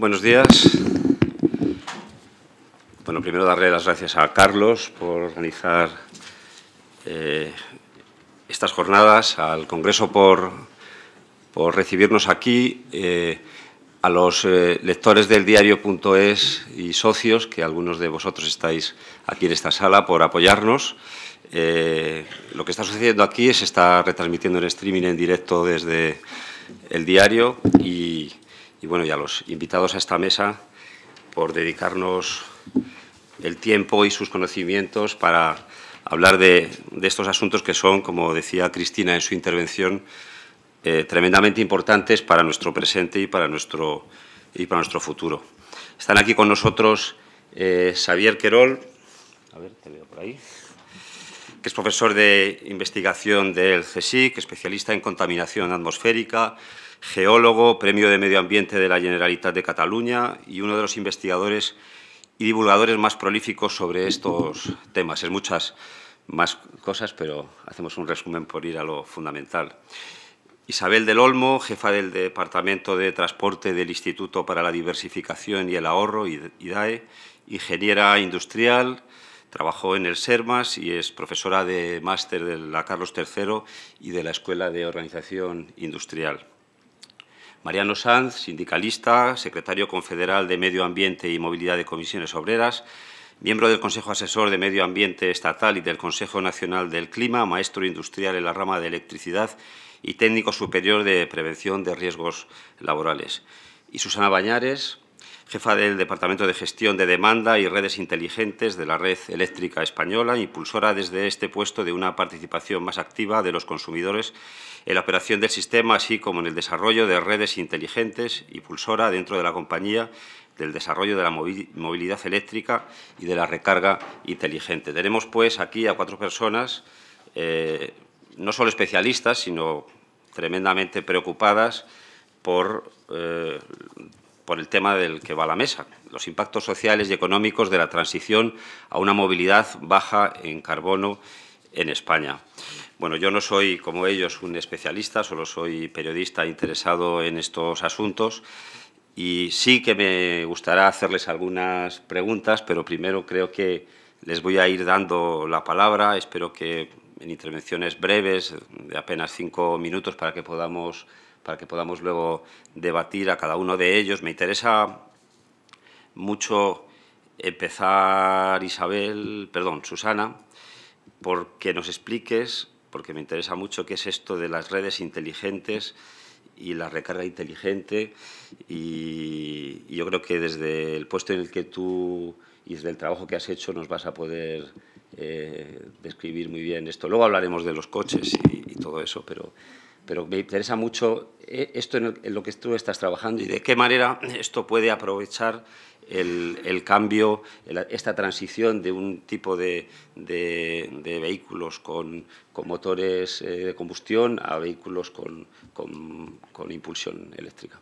Buenos días. Bueno, primero darle las gracias a Carlos por organizar eh, estas jornadas, al Congreso por, por recibirnos aquí, eh, a los eh, lectores del diario.es y socios, que algunos de vosotros estáis aquí en esta sala, por apoyarnos. lo que está sucediendo aquí se está retransmitiendo en streaming en directo desde el diario y y, bueno, y a los invitados a esta mesa por dedicarnos el tiempo y sus conocimientos para hablar de, estos asuntos que son, como decía Cristina en su intervención, eh, tremendamente importantes para nuestro presente y para nuestro, y para nuestro futuro. Están aquí con nosotros eh, Xavier Querol, que es profesor de investigación del CSIC, especialista en contaminación atmosférica, geólogo, premio de Medio Ambiente de la Generalitat de Cataluña y uno de los investigadores y divulgadores más prolíficos sobre estos temas. Es muchas más cosas, pero hacemos un resumen por ir a lo fundamental. Isabel del Olmo, jefa del Departamento de Transporte del Instituto para la Diversificación y el Ahorro, IDAE, ingeniera industrial, trabajó en el SERMAS y es profesora de máster de la Carlos III y de la Escuela de Organización Industrial. Mariano Sanz, sindicalista, secretario confederal de Medio Ambiente y Movilidad de Comisiones Obreras, miembro del Consejo Asesor de Medio Ambiente Estatal y del Consejo Nacional del Clima, maestro industrial en la rama de electricidad y técnico superior de prevención de riesgos laborales. Y Susana Bañares, jefa del Departamento de Gestión de Demanda y Redes Inteligentes de la Red Eléctrica Española, impulsora desde este puesto de una participación más activa de los consumidores en la operación del sistema, así como en el desarrollo de redes inteligentes, impulsora dentro de la compañía del desarrollo de la movilidad eléctrica y de la recarga inteligente. Tenemos, pues, aquí a cuatro personas, eh, no solo especialistas, sino tremendamente preocupadas por eh, por el tema del que va a la mesa, los impactos sociales y económicos de la transición a una movilidad baja en carbono en España. Bueno, yo no soy, como ellos, un especialista, solo soy periodista interesado en estos asuntos y sí que me gustará hacerles algunas preguntas, pero primero creo que les voy a ir dando la palabra. Espero que en intervenciones breves, de apenas cinco minutos, para que podamos para que podamos luego debatir a cada uno de ellos. Me interesa mucho empezar, Isabel, perdón, Susana, porque nos expliques, porque me interesa mucho qué es esto de las redes inteligentes y la recarga inteligente. Y, yo creo que desde el puesto en el que tú y desde el trabajo que has hecho nos vas a poder eh, describir muy bien esto. Luego hablaremos de los coches y todo eso, pero pero me interesa mucho eh, esto en lo que tú estás trabajando y de qué manera esto puede aprovechar el, cambio, esta transición de un tipo de, de, vehículos con, motores eh, de combustión a vehículos con, impulsión eléctrica.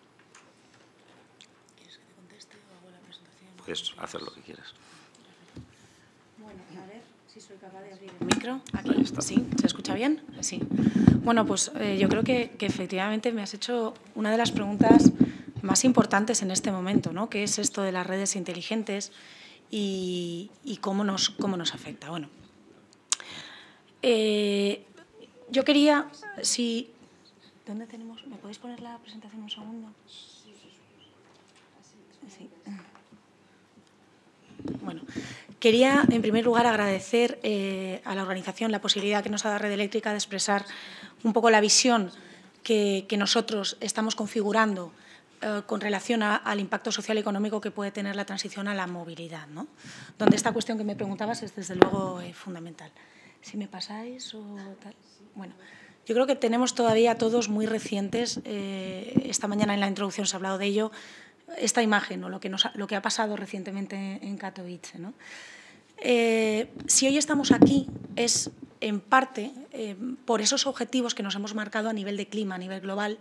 Puedes hacer lo que quieras micro. Aquí. ¿Sí? ¿Se escucha bien? Sí. Bueno, pues eh, yo creo que, efectivamente me has hecho una de las preguntas más importantes en este momento, ¿no? ¿Qué es esto de las redes inteligentes y, cómo, nos, cómo nos afecta? Bueno, eh, yo quería, si... ¿Dónde tenemos? ¿Me podéis poner la presentación un segundo? Sí. Bueno, quería en primer lugar agradecer eh, a la organización la posibilidad que nos ha dado Red Eléctrica de expresar un poco la visión que, nosotros estamos configurando eh, con relación al impacto social y económico que puede tener la transición a la movilidad, ¿no? donde esta cuestión que me preguntabas es desde luego eh, fundamental. Si me pasáis o tal. Bueno. Yo creo que tenemos todavía todos muy recientes, esta mañana en la introducción se ha hablado de ello, esta imagen o lo que, ha, lo que ha pasado recientemente en Katowice. ¿no? Eh, si hoy estamos aquí es en parte eh, por esos objetivos que nos hemos marcado a nivel de clima, a nivel global.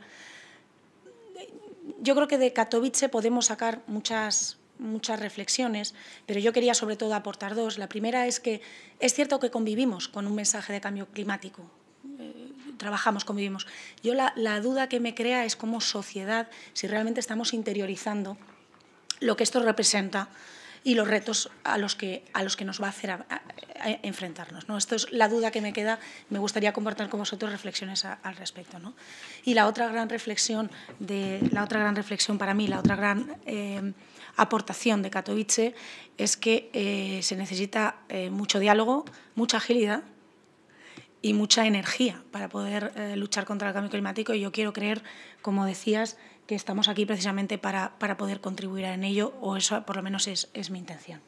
Yo creo que de Katowice podemos sacar muchas, muchas reflexiones, pero yo quería sobre todo aportar dos. La primera es que es cierto que convivimos con un mensaje de cambio climático, eh, trabajamos, convivimos. Yo la, duda que me crea es cómo sociedad si realmente estamos interiorizando lo que esto representa y los retos a los que, a los que nos va a hacer enfrentarnos. ¿no? Esto es la duda que me queda. Me gustaría compartir con vosotros reflexiones al respecto. Y la otra gran reflexión, de, la otra gran reflexión para mí, la otra gran eh, aportación de Katowice es que eh, se necesita mucho diálogo, mucha agilidad, y mucha energía para poder eh, luchar contra el cambio climático y yo quiero creer, como decías, que estamos aquí precisamente para, poder contribuir en ello o eso por lo menos es, mi intención.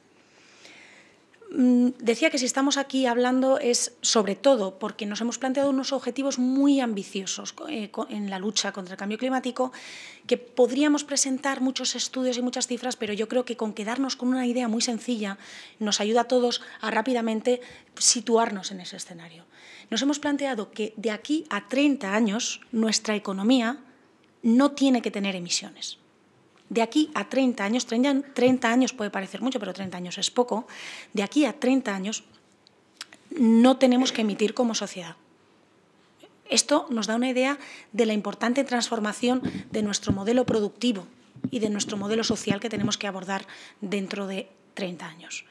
Mm, decía que si estamos aquí hablando es sobre todo porque nos hemos planteado unos objetivos muy ambiciosos eh, en la lucha contra el cambio climático, que podríamos presentar muchos estudios y muchas cifras, pero yo creo que con quedarnos con una idea muy sencilla nos ayuda a todos a rápidamente situarnos en ese escenario nos hemos planteado que de aquí a 30 años nuestra economía no tiene que tener emisiones. De aquí a 30 años, 30, años puede parecer mucho, pero 30 años es poco, de aquí a 30 años no tenemos que emitir como sociedad. Esto nos da una idea de la importante transformación de nuestro modelo productivo y de nuestro modelo social que tenemos que abordar dentro de 30 años.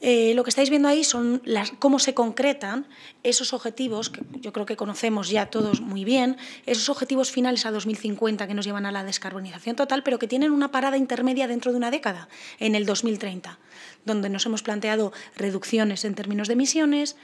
Eh, lo que estáis viendo ahí son las, cómo se concretan esos objetivos, que yo creo que conocemos ya todos muy bien, esos objetivos finales a 2050 que nos llevan a la descarbonización total, pero que tienen una parada intermedia dentro de una década, en el 2030, donde nos hemos planteado reducciones en términos de emisiones,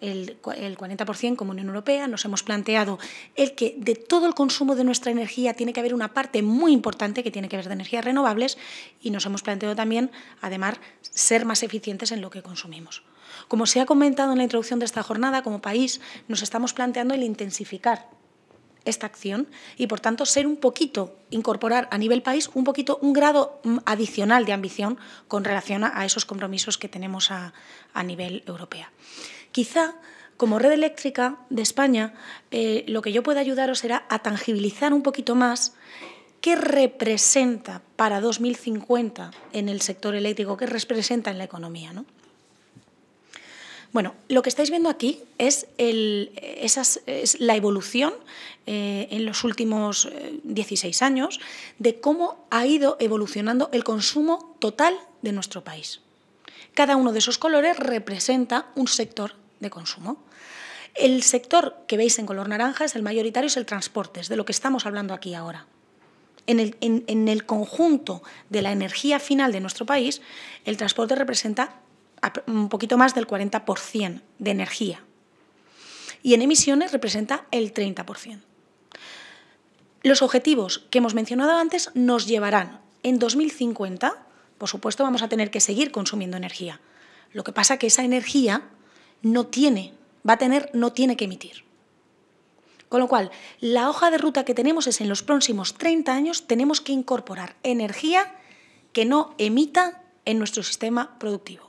el, el 40% como Unión Europea, nos hemos planteado el que de todo el consumo de nuestra energía tiene que haber una parte muy importante que tiene que ver de energías renovables y nos hemos planteado también, además, ser más eficientes en lo que consumimos. Como se ha comentado en la introducción de esta jornada, como país nos estamos planteando el intensificar esta acción y, por tanto, ser un poquito, incorporar a nivel país un poquito, un grado mm, adicional de ambición con relación a, esos compromisos que tenemos a, nivel europeo. Quizá como red eléctrica de España, eh, lo que yo pueda ayudaros será a tangibilizar un poquito más qué representa para 2050 en el sector eléctrico, qué representa en la economía. Bueno, lo que estáis viendo aquí es, la evolución eh, en los últimos 16 eh, años de cómo ha ido evolucionando el consumo total de nuestro país. Cada uno de esos colores representa un sector de consumo. El sector que veis en color naranja es el mayoritario, es el transporte, es de lo que estamos hablando aquí ahora. En el, el conjunto de la energía final de nuestro país, el transporte representa un poquito más del 40% de energía y en emisiones representa el 30%. Los objetivos que hemos mencionado antes nos llevarán en 2050, por supuesto vamos a tener que seguir consumiendo energía. Lo que pasa que esa energía no tiene, va a tener, no tiene que emitir. Con lo cual, la hoja de ruta que tenemos es en los próximos 30 años tenemos que incorporar energía que no emita en nuestro sistema productivo.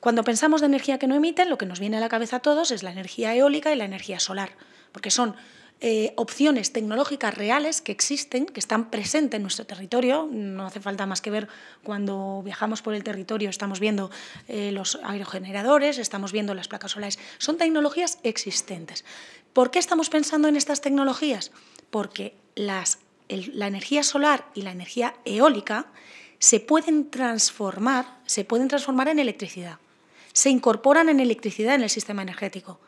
Cuando pensamos de energía que no emiten, lo que nos viene a la cabeza a todos es la energía eólica y la energía solar, porque son eh, opciones tecnológicas reales que existen, que están presentes en nuestro territorio. No hace falta más que ver cuando viajamos por el territorio, estamos viendo eh, los aerogeneradores, estamos viendo las placas solares. Son tecnologías existentes. ¿Por qué estamos pensando en estas tecnologías? Porque las, la energía solar y la energía eólica se pueden transformar, se pueden transformar en electricidad. Se incorporan en electricidad en el sistema energético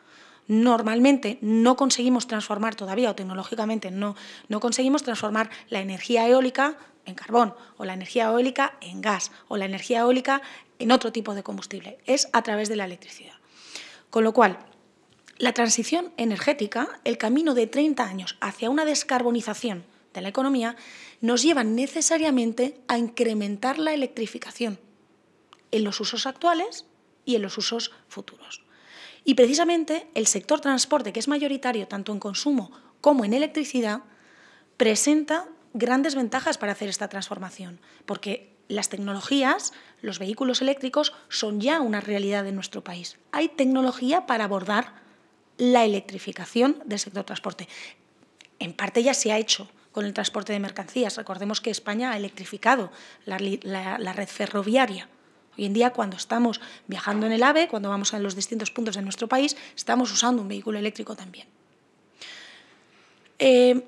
normalmente no conseguimos transformar todavía, o tecnológicamente no, no conseguimos transformar la energía eólica en carbón, o la energía eólica en gas, o la energía eólica en otro tipo de combustible. Es a través de la electricidad. Con lo cual, la transición energética, el camino de 30 años hacia una descarbonización de la economía, nos lleva necesariamente a incrementar la electrificación en los usos actuales y en los usos futuros. Y precisamente el sector transporte, que es mayoritario tanto en consumo como en electricidad, presenta grandes ventajas para hacer esta transformación, porque las tecnologías, los vehículos eléctricos, son ya una realidad en nuestro país. Hay tecnología para abordar la electrificación del sector transporte. En parte ya se ha hecho con el transporte de mercancías. Recordemos que España ha electrificado la red ferroviaria. Hoy en día, cuando estamos viajando en el AVE, cuando vamos a los distintos puntos de nuestro país, estamos usando un vehículo eléctrico también. Eh,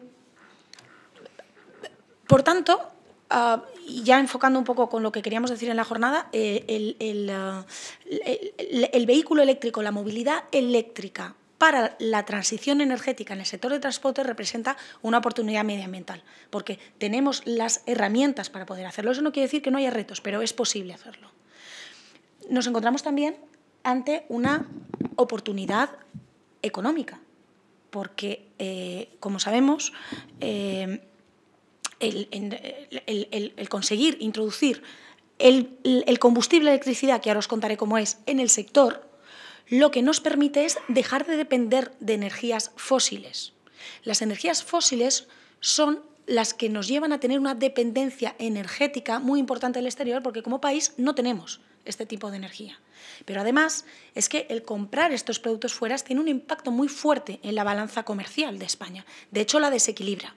por tanto, ah, ya enfocando un poco con lo que queríamos decir en la jornada, eh, ah, el, el vehículo eléctrico, la movilidad eléctrica para la transición energética en el sector de transporte representa una oportunidad medioambiental, porque tenemos las herramientas para poder hacerlo. Eso no quiere decir que no haya retos, pero es posible hacerlo nos encontramos también ante una oportunidad económica, porque, eh, como sabemos, eh, el, conseguir introducir el, combustible electricidad, que ahora os contaré cómo es, en el sector, lo que nos permite es dejar de depender de energías fósiles. Las energías fósiles son las que nos llevan a tener una dependencia energética muy importante del exterior, porque como país no tenemos este tipo de energía. Pero además es que el comprar estos productos fuera tiene un impacto muy fuerte en la balanza comercial de España. De hecho, la desequilibra.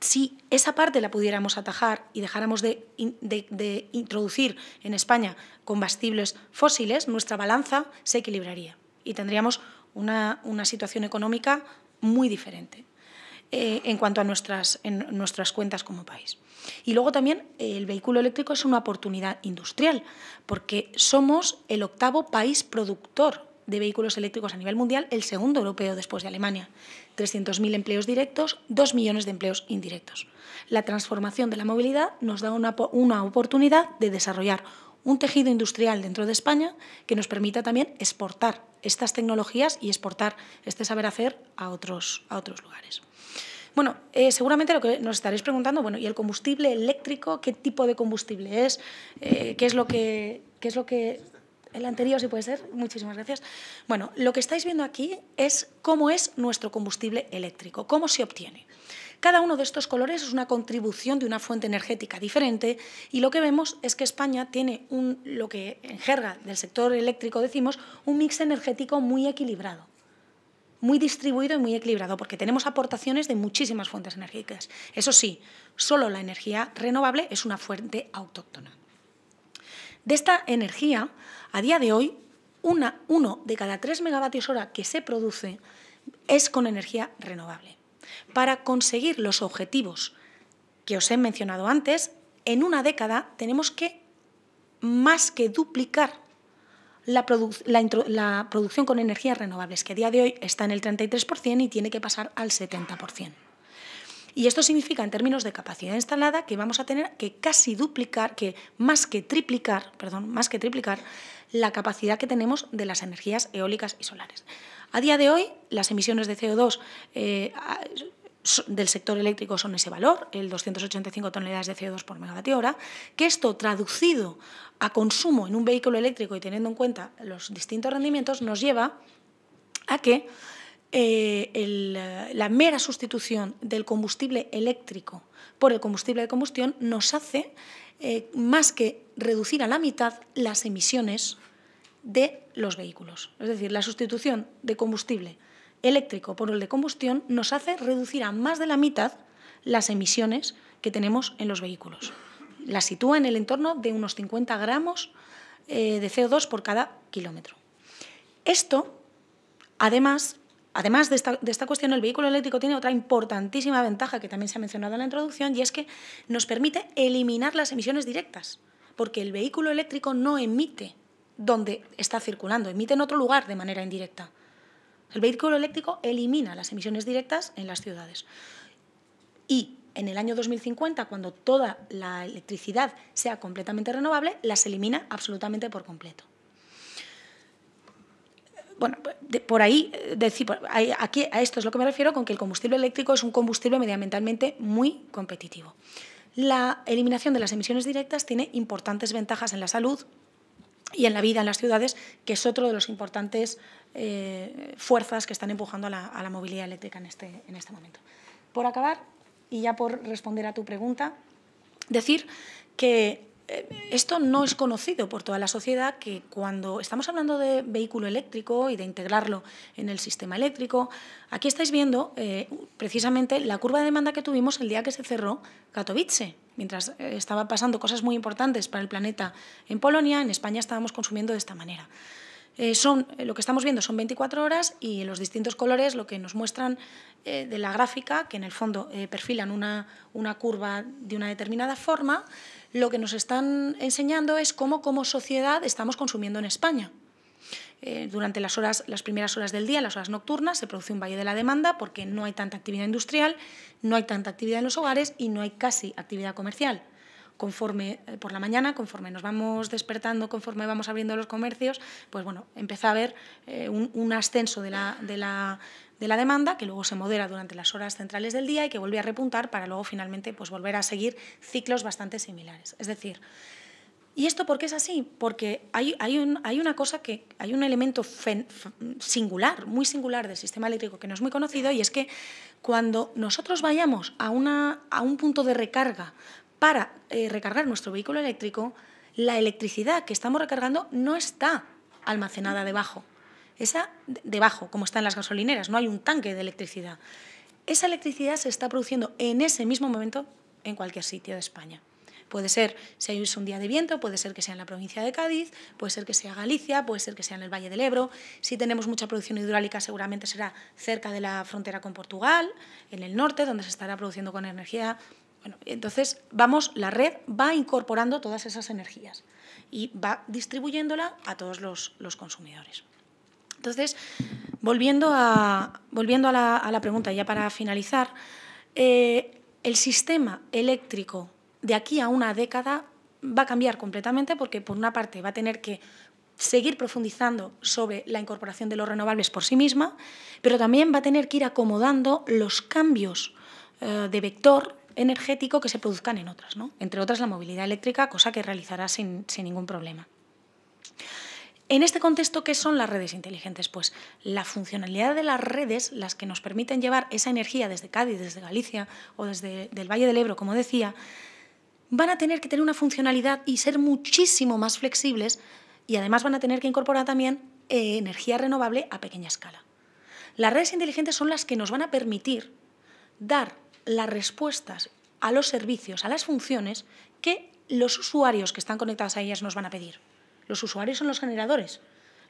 Si esa parte la pudiéramos atajar y dejáramos de, introducir en España combustibles fósiles, nuestra balanza se equilibraría y tendríamos una situación económica muy diferente. Eh, en cuanto a nuestras, nuestras cuentas como país. Y luego también el vehículo eléctrico es una oportunidad industrial, porque somos el octavo país productor de vehículos eléctricos a nivel mundial, el segundo europeo después de Alemania. 300.000 empleos directos, 2 millones de empleos indirectos. La transformación de la movilidad nos da una, una oportunidad de desarrollar un tejido industrial dentro de España que nos permita también exportar estas tecnologías y exportar este saber hacer a otros, a otros lugares. Bueno, eh, seguramente lo que nos estaréis preguntando, bueno, ¿y el combustible eléctrico? ¿Qué tipo de combustible es? Eh, ¿Qué es lo que...? Qué es lo que el anterior, si puede ser. Muchísimas gracias. Bueno, lo que estáis viendo aquí es cómo es nuestro combustible eléctrico, cómo se obtiene. Cada uno de estos colores es una contribución de una fuente energética diferente y lo que vemos es que España tiene un, lo que en jerga del sector eléctrico decimos, un mix energético muy equilibrado muy distribuido y muy equilibrado, porque tenemos aportaciones de muchísimas fuentes energéticas. Eso sí, solo la energía renovable es una fuente autóctona. De esta energía, a día de hoy, una, uno de cada tres megavatios hora que se produce es con energía renovable para conseguir los objetivos que os he mencionado antes, en una década tenemos que más que duplicar la, producción con energías renovables, que a día de hoy está en el 33% y tiene que pasar al 70%. Y esto significa, en términos de capacidad instalada, que vamos a tener que casi duplicar, que más que triplicar, perdón, más que triplicar la capacidad que tenemos de las energías eólicas y solares. A día de hoy, las emisiones de CO2 eh, del sector eléctrico son ese valor, el 285 toneladas de CO2 por megavatio hora, que esto traducido a consumo en un vehículo eléctrico y teniendo en cuenta los distintos rendimientos, nos lleva a que eh, la mera sustitución del combustible eléctrico por el combustible de combustión nos hace eh, más que reducir a la mitad las emisiones de los vehículos. Es decir, la sustitución de combustible eléctrico por el de combustión nos hace reducir a más de la mitad las emisiones que tenemos en los vehículos. La sitúa en el entorno de unos 50 gramos eh, de CO2 por cada kilómetro. Esto, además, además de esta, de esta cuestión, el vehículo eléctrico tiene otra importantísima ventaja que también se ha mencionado en la introducción y es que nos permite eliminar las emisiones directas porque el vehículo eléctrico no emite donde está circulando, emite en otro lugar de manera indirecta. El vehículo eléctrico elimina las emisiones directas en las ciudades. Y en el año 2050, cuando toda la electricidad sea completamente renovable, las elimina absolutamente por completo. Bueno, por ahí, eh, aquí, a esto es lo que me refiero con que el combustible eléctrico es un combustible medioambientalmente muy competitivo la eliminación de las emisiones directas tiene importantes ventajas en la salud y en la vida en las ciudades, que es otro de los importantes eh, fuerzas que están empujando a la, movilidad eléctrica en este, en este momento. Por acabar, y ya por responder a tu pregunta, decir que esto no es conocido por toda la sociedad que cuando estamos hablando de vehículo eléctrico y de integrarlo en el sistema eléctrico, aquí estáis viendo eh, precisamente la curva de demanda que tuvimos el día que se cerró Katowice. Mientras eh, estaba pasando cosas muy importantes para el planeta en Polonia, en España estábamos consumiendo de esta manera. Eh, son, lo que estamos viendo son 24 horas y los distintos colores lo que nos muestran de la gráfica, que en el fondo perfilan una, una curva de una determinada forma, lo que nos están enseñando es cómo como sociedad estamos consumiendo en España. Eh, durante las, horas, las primeras horas del día, las horas nocturnas, se produce un valle de la demanda porque no hay tanta actividad industrial, no hay tanta actividad en los hogares y no hay casi actividad comercial. Conforme eh, por la mañana, conforme nos vamos despertando, conforme vamos abriendo los comercios, pues bueno, empieza a haber eh, un, un, ascenso de la, de la de la demanda, que luego se modera durante las horas centrales del día y que vuelve a repuntar para luego finalmente pues, volver a seguir ciclos bastante similares. Es decir, ¿y esto por qué es así? Porque hay, hay, un, hay una cosa que, hay un elemento singular, muy singular del sistema eléctrico que no es muy conocido y es que cuando nosotros vayamos a, una, a un punto de recarga para eh, recargar nuestro vehículo eléctrico, la electricidad que estamos recargando no está almacenada debajo esa debajo, como está en las gasolineras, no hay un tanque de electricidad. Esa electricidad se está produciendo en ese mismo momento en cualquier sitio de España. Puede ser si hay un día de viento, puede ser que sea en la provincia de Cádiz, puede ser que sea Galicia, puede ser que sea en el Valle del Ebro. Si tenemos mucha producción hidráulica, seguramente será cerca de la frontera con Portugal, en el norte, donde se estará produciendo con energía. entonces, vamos, la red va incorporando todas esas energías y va distribuyéndola a todos los consumidores. Entonces, volviendo a, volviendo a, la, a la pregunta, ya para finalizar, eh, el sistema eléctrico de aquí a una década va a cambiar completamente porque, por una parte, va a tener que seguir profundizando sobre la incorporación de los renovables por sí misma, pero también va a tener que ir acomodando los cambios eh, de vector energético que se produzcan en otras, ¿no? entre otras la movilidad eléctrica, cosa que realizará sin, sin ningún problema. En este contexto, ¿qué son las redes inteligentes? Pues la funcionalidad de las redes, las que nos permiten llevar esa energía desde Cádiz, desde Galicia o desde el Valle del Ebro, como decía, van a tener que tener una funcionalidad y ser muchísimo más flexibles y además van a tener que incorporar también eh, energía renovable a pequeña escala. Las redes inteligentes son las que nos van a permitir dar las respuestas a los servicios, a las funciones que los usuarios que están conectados a ellas nos van a pedir. Los usuarios son los generadores.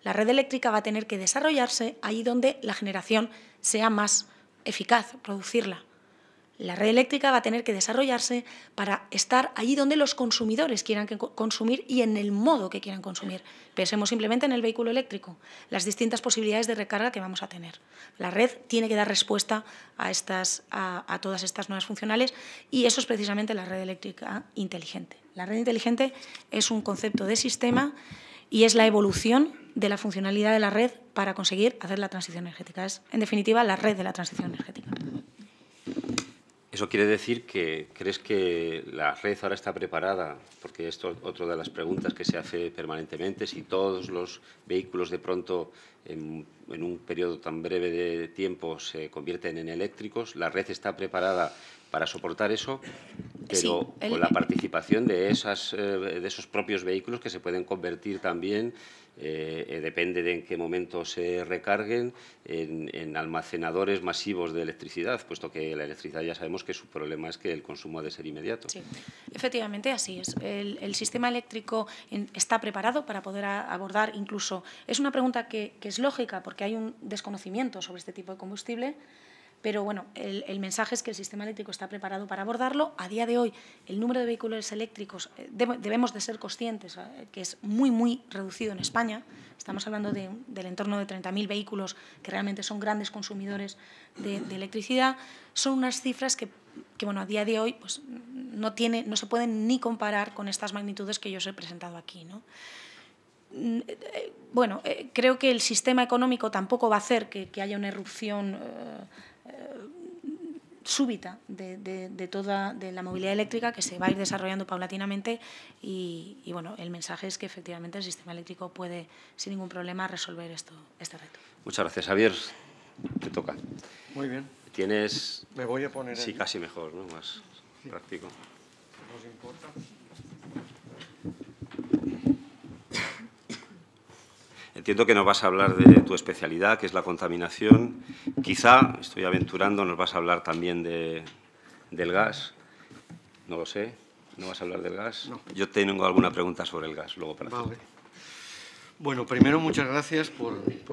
La red eléctrica va a tener que desarrollarse ahí donde la generación sea más eficaz, producirla. La red eléctrica va a tener que desarrollarse para estar allí donde los consumidores quieran consumir y en el modo que quieran consumir. Pensemos simplemente en el vehículo eléctrico, las distintas posibilidades de recarga que vamos a tener. La red tiene que dar respuesta a, estas, a todas estas nuevas funcionales y eso es precisamente la red eléctrica inteligente. La red inteligente es un concepto de sistema y es la evolución de la funcionalidad de la red para conseguir hacer la transición energética. Es, en definitiva, la red de la transición energética. ¿Eso quiere decir que crees que la red ahora está preparada? Porque esto es otra de las preguntas que se hace permanentemente. Si todos los vehículos de pronto, en, en, un periodo tan breve de tiempo, se convierten en eléctricos, ¿la red está preparada para soportar eso? pero con la participación eh, de, esos propios vehículos que se pueden convertir también, eh, eh, depende de en qué momento se recarguen, en, almacenadores masivos de electricidad, puesto que la electricidad ya sabemos que su problema es que el consumo ha de ser inmediato. Sí, efectivamente así es. El, sistema eléctrico está preparado para poder abordar incluso, es una pregunta que es lógica porque hay un desconocimiento sobre este tipo de combustible pero bueno, el, mensaje es que el sistema eléctrico está preparado para abordarlo. A día de hoy, el número de vehículos eléctricos eh, debemos de ser conscientes eh, que es muy, muy reducido en España. Estamos hablando del entorno de 30.000 vehículos que realmente son grandes consumidores de, electricidad. Son unas cifras que, bueno, a día de hoy pues, no, tiene, no se pueden ni comparar con estas magnitudes que yo os he presentado aquí. Mm, eh, bueno, creo que el sistema económico tampoco va a hacer que haya una erupción súbita de, toda de la movilidad eléctrica que se va a ir desarrollando paulatinamente y, bueno, el mensaje es que efectivamente el sistema eléctrico puede sin ningún problema resolver esto, este reto. Muchas gracias, Javier. Te toca. Muy bien. Tienes... Me voy a poner... Sí, casi mejor, ¿no? Más práctico. importa? Entiendo que nos vas a hablar de tu especialidad, que es la contaminación. Quizá, estoy aventurando, nos vas a hablar también de, del gas. No lo sé. ¿No vas a hablar del gas? Yo tengo alguna pregunta sobre el gas, luego para vale. Bueno, primero muchas gracias por,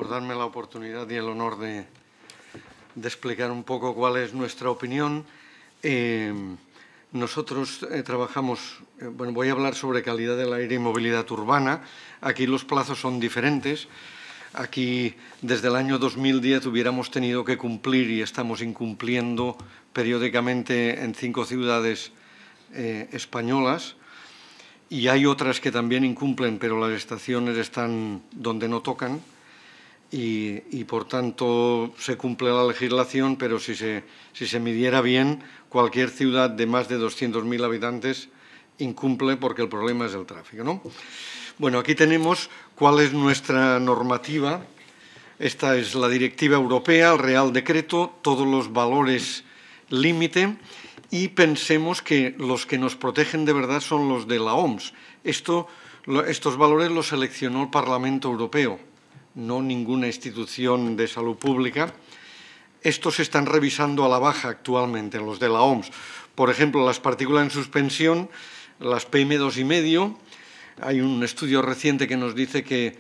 darme la oportunidad y el honor de, explicar un poco cuál es nuestra opinión. Eh, nosotros eh, trabajamos, eh, bueno, voy a hablar sobre calidad del aire y movilidad urbana. Aquí los plazos son diferentes. Aquí desde el año 2010 hubiéramos tenido que cumplir y estamos incumpliendo periódicamente en cinco ciudades eh, españolas. Y hay otras que también incumplen, pero las estaciones están donde no tocan y, por tanto se cumple la legislación, pero si se, midiera bien, cualquier ciudad de más de 200.000 habitantes incumple porque el problema es el tráfico. ¿no? Bueno, aquí tenemos cuál es nuestra normativa. Esta es la directiva europea, el Real Decreto, todos los valores límite y pensemos que los que nos protegen de verdad son los de la OMS. estos valores los seleccionó el Parlamento Europeo no ninguna institución de salud pública, estos se están revisando a la baja actualmente, los de la OMS. Por ejemplo, las partículas en suspensión, las PM2,5, hay un estudio reciente que nos dice que,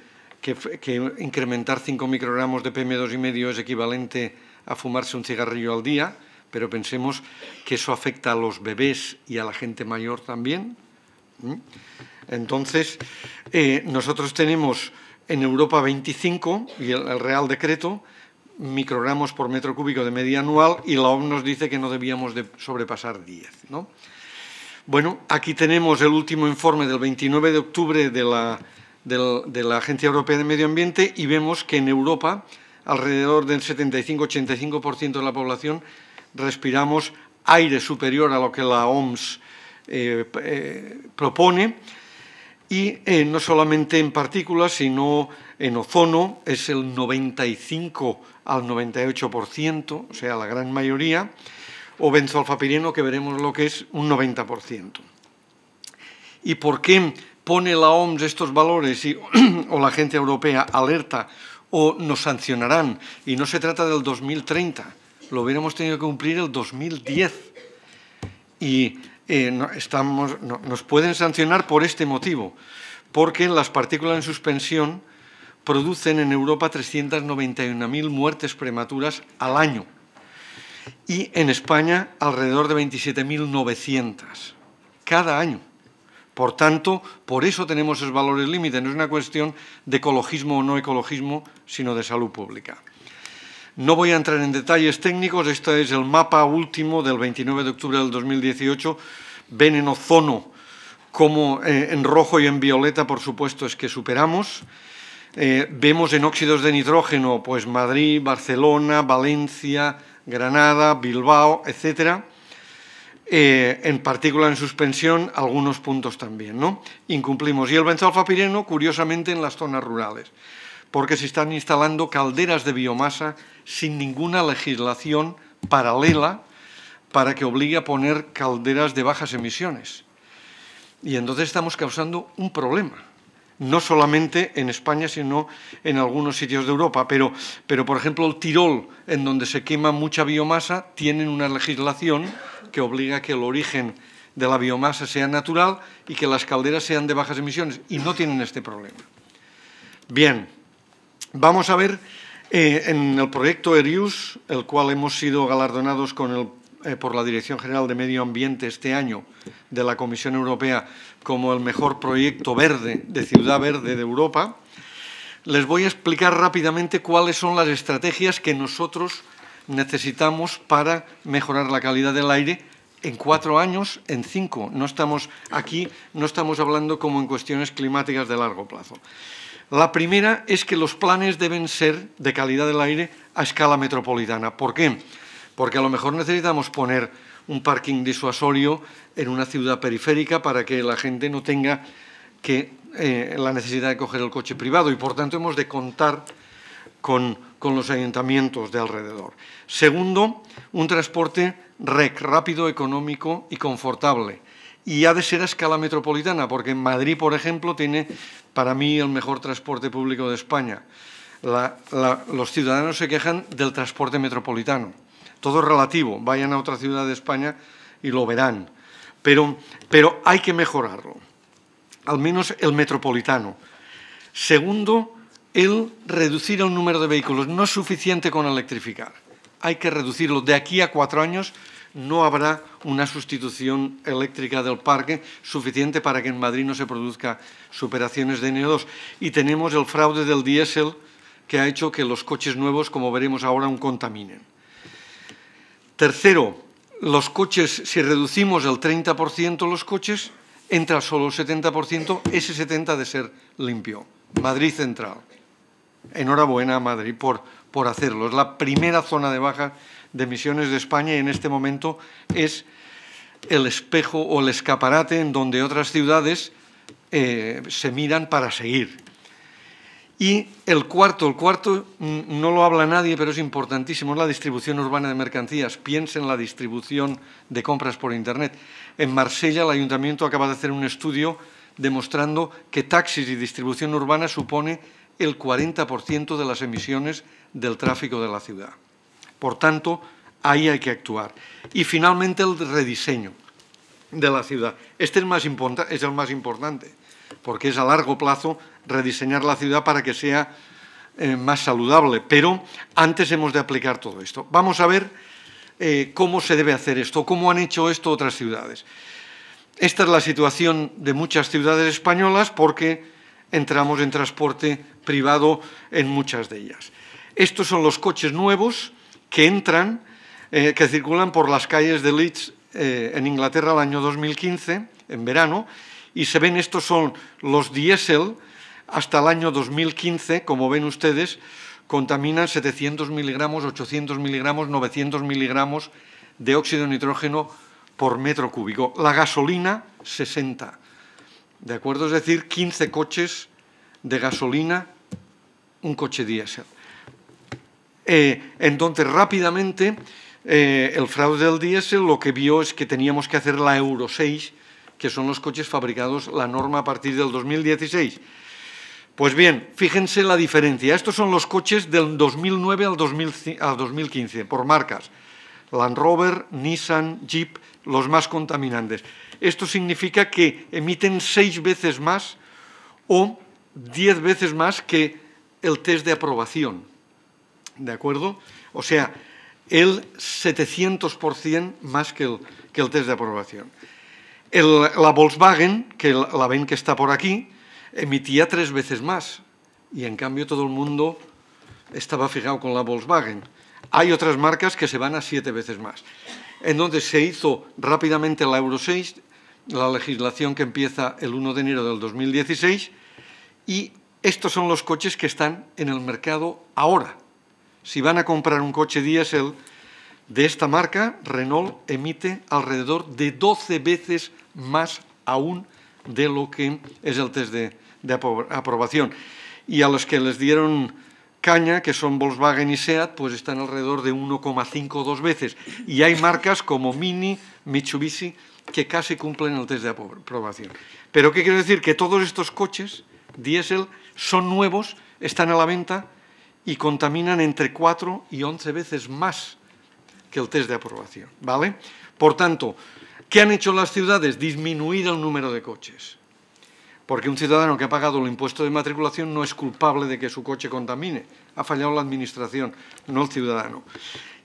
incrementar 5 microgramos de PM2,5 es equivalente a fumarse un cigarrillo al día, pero pensemos que eso afecta a los bebés y a la gente mayor también. ¿Mm? Entonces, eh, nosotros tenemos en Europa 25 y el, Real Decreto microgramos por metro cúbico de media anual y la OMS nos dice que no debíamos de sobrepasar 10. Bueno, aquí tenemos el último informe del 29 de octubre de la, Agencia Europea de Medio Ambiente y vemos que en Europa alrededor del 75-85% de la población respiramos aire superior a lo que la OMS eh, eh, propone y eh, no solamente en partículas, sino en ozono, es el 95 al 98%, o sea, la gran mayoría, o benzoalfapireno, que veremos lo que es, un 90%. ¿Y por qué pone la OMS estos valores o la gente europea alerta o nos sancionarán? Y no se trata del 2030, lo hubiéramos tenido que cumplir el 2010. Y eh, nos pueden sancionar por este motivo, porque las partículas en suspensión producen en Europa 391.000 muertes prematuras al año y en España alrededor de 27.900 cada año. Por tanto, por eso tenemos esos valores límites. No es una cuestión de ecologismo o no ecologismo, sino de salud pública. No voy a entrar en detalles técnicos, Este es el mapa último del 29 de octubre del 2018. Ven en ozono como eh, en rojo y en violeta, por supuesto, es que superamos. Eh, vemos en óxidos de nitrógeno, pues Madrid, Barcelona, Valencia, Granada, Bilbao, etcétera. Eh, en particular en suspensión, algunos puntos también, ¿no? Incumplimos. Y el pireno, curiosamente, en las zonas rurales, porque se están instalando calderas de biomasa sin ninguna legislación paralela para que obligue a poner calderas de bajas emisiones. Y entonces estamos causando un problema, no solamente en España, sino en algunos sitios de Europa. Pero, por ejemplo, el Tirol, en donde se quema mucha biomasa, tienen una legislación que obliga a que el origen de la biomasa sea natural y que las calderas sean de bajas emisiones, y no tienen este problema. Bien, vamos a ver eh, en el proyecto ERIUS, el cual hemos sido galardonados eh, por la Dirección General de Medio Ambiente este año de la Comisión Europea como el mejor proyecto verde de ciudad verde de Europa, les voy a explicar rápidamente cuáles son las estrategias que nosotros necesitamos para mejorar la calidad del aire en cuatro años, en cinco. No estamos aquí, no estamos hablando como en cuestiones climáticas de largo plazo. La primera es que los planes deben ser de calidad del aire a escala metropolitana. ¿Por qué? Porque a lo mejor necesitamos poner un parking disuasorio en una ciudad periférica para que la gente no tenga eh, la necesidad de coger el coche privado y, por tanto, hemos de contar con, con los ayuntamientos de alrededor. Segundo, un transporte rec, rápido, económico y confortable y ha de ser a escala metropolitana, porque Madrid, por ejemplo, tiene para mí el mejor transporte público de España. los ciudadanos se quejan del transporte metropolitano. Todo es relativo, vayan a otra ciudad de España y lo verán. Pero, pero hay que mejorarlo, al menos el metropolitano. Segundo, el reducir el número de vehículos. No es suficiente con electrificar, hay que reducirlo. De aquí a cuatro años no habrá una sustitución eléctrica del parque suficiente para que en Madrid no se produzcan superaciones de NO2. Y tenemos el fraude del diésel que ha hecho que los coches nuevos, como veremos ahora, aún contaminen. Tercero, los coches, si reducimos el 30% los coches, entra solo el 70%, ese 70% de ser limpio. Madrid Central. Enhorabuena a Madrid por, por hacerlo. Es la primera zona de baja de Emisiones de España y en este momento es el espejo o el escaparate en donde otras ciudades eh, se miran para seguir. Y el cuarto, el cuarto mm, no lo habla nadie, pero es importantísimo, es la distribución urbana de mercancías. Piensa en la distribución de compras por Internet. En Marsella el ayuntamiento acaba de hacer un estudio demostrando que taxis y distribución urbana supone el 40% de las emisiones del tráfico de la ciudad. Por tanto, ahí hay que actuar. Y finalmente el rediseño de la ciudad. Este es, el más importante, porque es a largo plazo rediseñar la ciudad para que sea eh, más saludable, pero antes hemos de aplicar todo esto. Vamos a ver eh, cómo se debe hacer esto, cómo han hecho esto otras ciudades. Esta es la situación de muchas ciudades españolas porque entramos en transporte privado en muchas de ellas. Estos son los coches nuevos, que entran, eh, que circulan por las calles de Leeds eh, en Inglaterra el año 2015, en verano, y se ven, estos son los diésel, hasta el año 2015, como ven ustedes, contaminan 700 miligramos, 800 miligramos, 900 miligramos de óxido de nitrógeno por metro cúbico. La gasolina, 60. ¿De acuerdo? Es decir, 15 coches de gasolina, un coche diésel. Eh, entonces, rápidamente, eh, el fraude del diésel lo que vio es que teníamos que hacer la Euro 6, que son los coches fabricados, la norma a partir del 2016. Pues bien, fíjense la diferencia. Estos son los coches del 2009 al 2015, por marcas. Land Rover, Nissan, Jeep, los más contaminantes. Esto significa que emiten seis veces más o diez veces más que el test de aprobación. ¿De acuerdo? O sea, el 700% más que el, que el, test de aprobación. la Volkswagen, que la ven que está por aquí, emitía tres veces más y en cambio todo el mundo estaba fijado con la Volkswagen. Hay otras marcas que se van a siete veces más. Entonces se hizo rápidamente la Euro 6, la legislación que empieza el 1 de enero del 2016, y estos son los coches que están en el mercado ahora. Si van a comprar un coche diésel de esta marca, Renault emite alrededor de 12 veces más aún de lo que es el test de, aprobación. Y a los que les dieron caña, que son Volkswagen y Seat, pues están alrededor de 1,5 o 2 veces. Y hay marcas como Mini, Mitsubishi, que casi cumplen el test de aprobación. Pero ¿qué quiero decir? Que todos estos coches diésel son nuevos, están a la venta y contaminan entre 4 y 11 veces más que el test de aprobación, ¿vale? Por tanto, ¿qué han hecho las ciudades? Disminuir el número de coches. Porque un ciudadano que ha pagado el impuesto de matriculación no es culpable de que su coche contamine. Ha fallado la administración, no el ciudadano.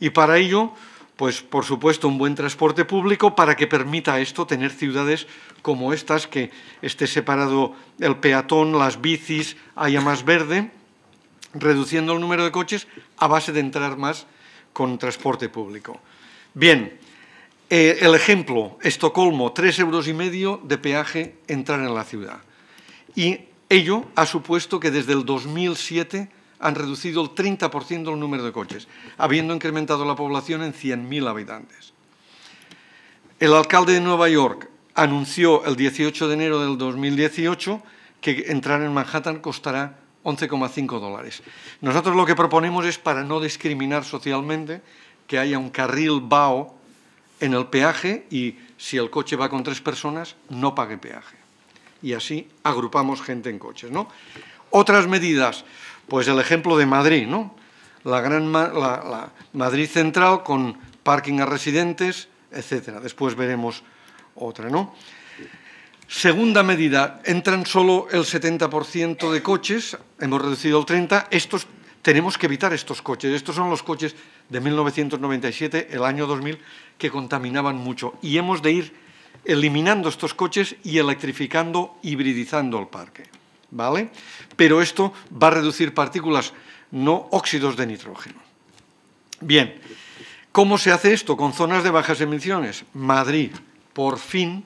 Y para ello, pues por supuesto un buen transporte público para que permita esto tener ciudades como estas que esté separado el peatón, las bicis, haya más verde reduciendo el número de coches a base de entrar más con transporte público. Bien, eh, el ejemplo, Estocolmo, tres euros y medio de peaje entrar en la ciudad. Y ello ha supuesto que desde el 2007 han reducido el 30% el número de coches, habiendo incrementado la población en 100.000 habitantes. El alcalde de Nueva York anunció el 18 de enero del 2018 que entrar en Manhattan costará 11,5 dólares. Nosotros lo que proponemos es, para no discriminar socialmente, que haya un carril BAO en el peaje y si el coche va con tres personas, no pague peaje. Y así agrupamos gente en coches, ¿no? Otras medidas, pues el ejemplo de Madrid, ¿no? La Madrid central con parking a residentes, etcétera. Después veremos otra, ¿no? Segunda medida, entran solo el 70% de coches, hemos reducido el 30%, estos, tenemos que evitar estos coches. Estos son los coches de 1997, el año 2000, que contaminaban mucho. Y hemos de ir eliminando estos coches y electrificando, hibridizando el parque. ¿Vale? Pero esto va a reducir partículas, no óxidos de nitrógeno. Bien, ¿cómo se hace esto? Con zonas de bajas emisiones. Madrid, por fin,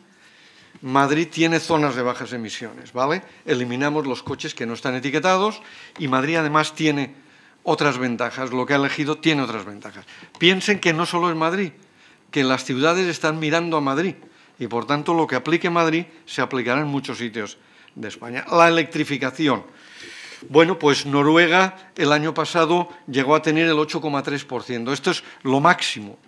Madrid tiene zonas de bajas emisiones, ¿vale? Eliminamos los coches que no están etiquetados y Madrid además tiene otras ventajas, lo que ha elegido tiene otras ventajas. Piensen que no solo es Madrid, que las ciudades están mirando a Madrid y por tanto lo que aplique Madrid se aplicará en muchos sitios de España. La electrificación. Bueno, pues Noruega el año pasado llegó a tener el 8,3%. Esto es lo máximo.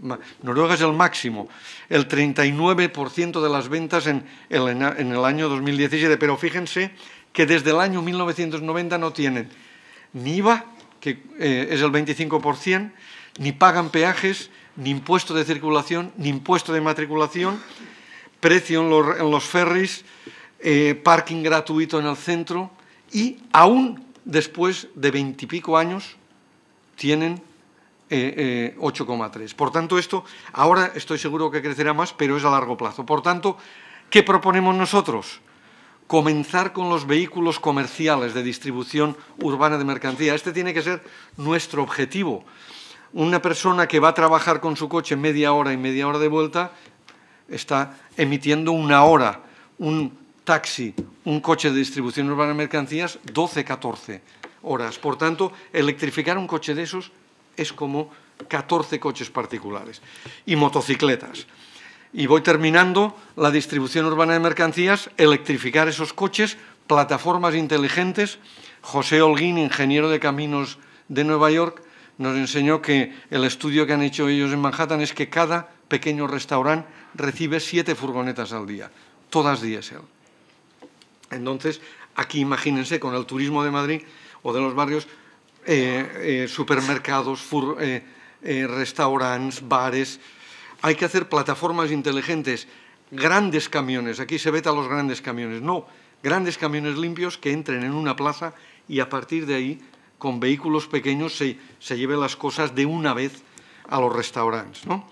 Noruega es el máximo. El 39% de las ventas en el, año 2017. Pero fíjense que desde el año 1990 no tienen ni IVA, que eh, es el 25%, ni pagan peajes, ni impuesto de circulación, ni impuesto de matriculación, precio en los, ferries, eh, parking gratuito en el centro y aún después de veintipico años tienen 8,3. Eh, eh, Por tanto, esto ahora estoy seguro que crecerá más, pero es a largo plazo. Por tanto, ¿qué proponemos nosotros? Comenzar con los vehículos comerciales de distribución urbana de mercancía. Este tiene que ser nuestro objetivo. Una persona que va a trabajar con su coche media hora y media hora de vuelta está emitiendo una hora, un taxi, un coche de distribución urbana de mercancías, 12, 14 horas. Por tanto, electrificar un coche de esos es como 14 coches particulares y motocicletas. Y voy terminando la distribución urbana de mercancías, electrificar esos coches, plataformas inteligentes. José Holguín, ingeniero de caminos de Nueva York, nos enseñó que el estudio que han hecho ellos en Manhattan es que cada pequeño restaurante recibe siete furgonetas al día, todas diésel. Entonces, aquí imagínense con el turismo de Madrid o de los barrios, eh, eh, supermercados, eh, restaurantes, bares. Hay que hacer plataformas inteligentes, grandes camiones. Aquí se veta los grandes camiones. No, grandes camiones limpios que entren en una plaza y a partir de ahí, con vehículos pequeños, se, se lleven las cosas de una vez a los restaurantes. ¿no?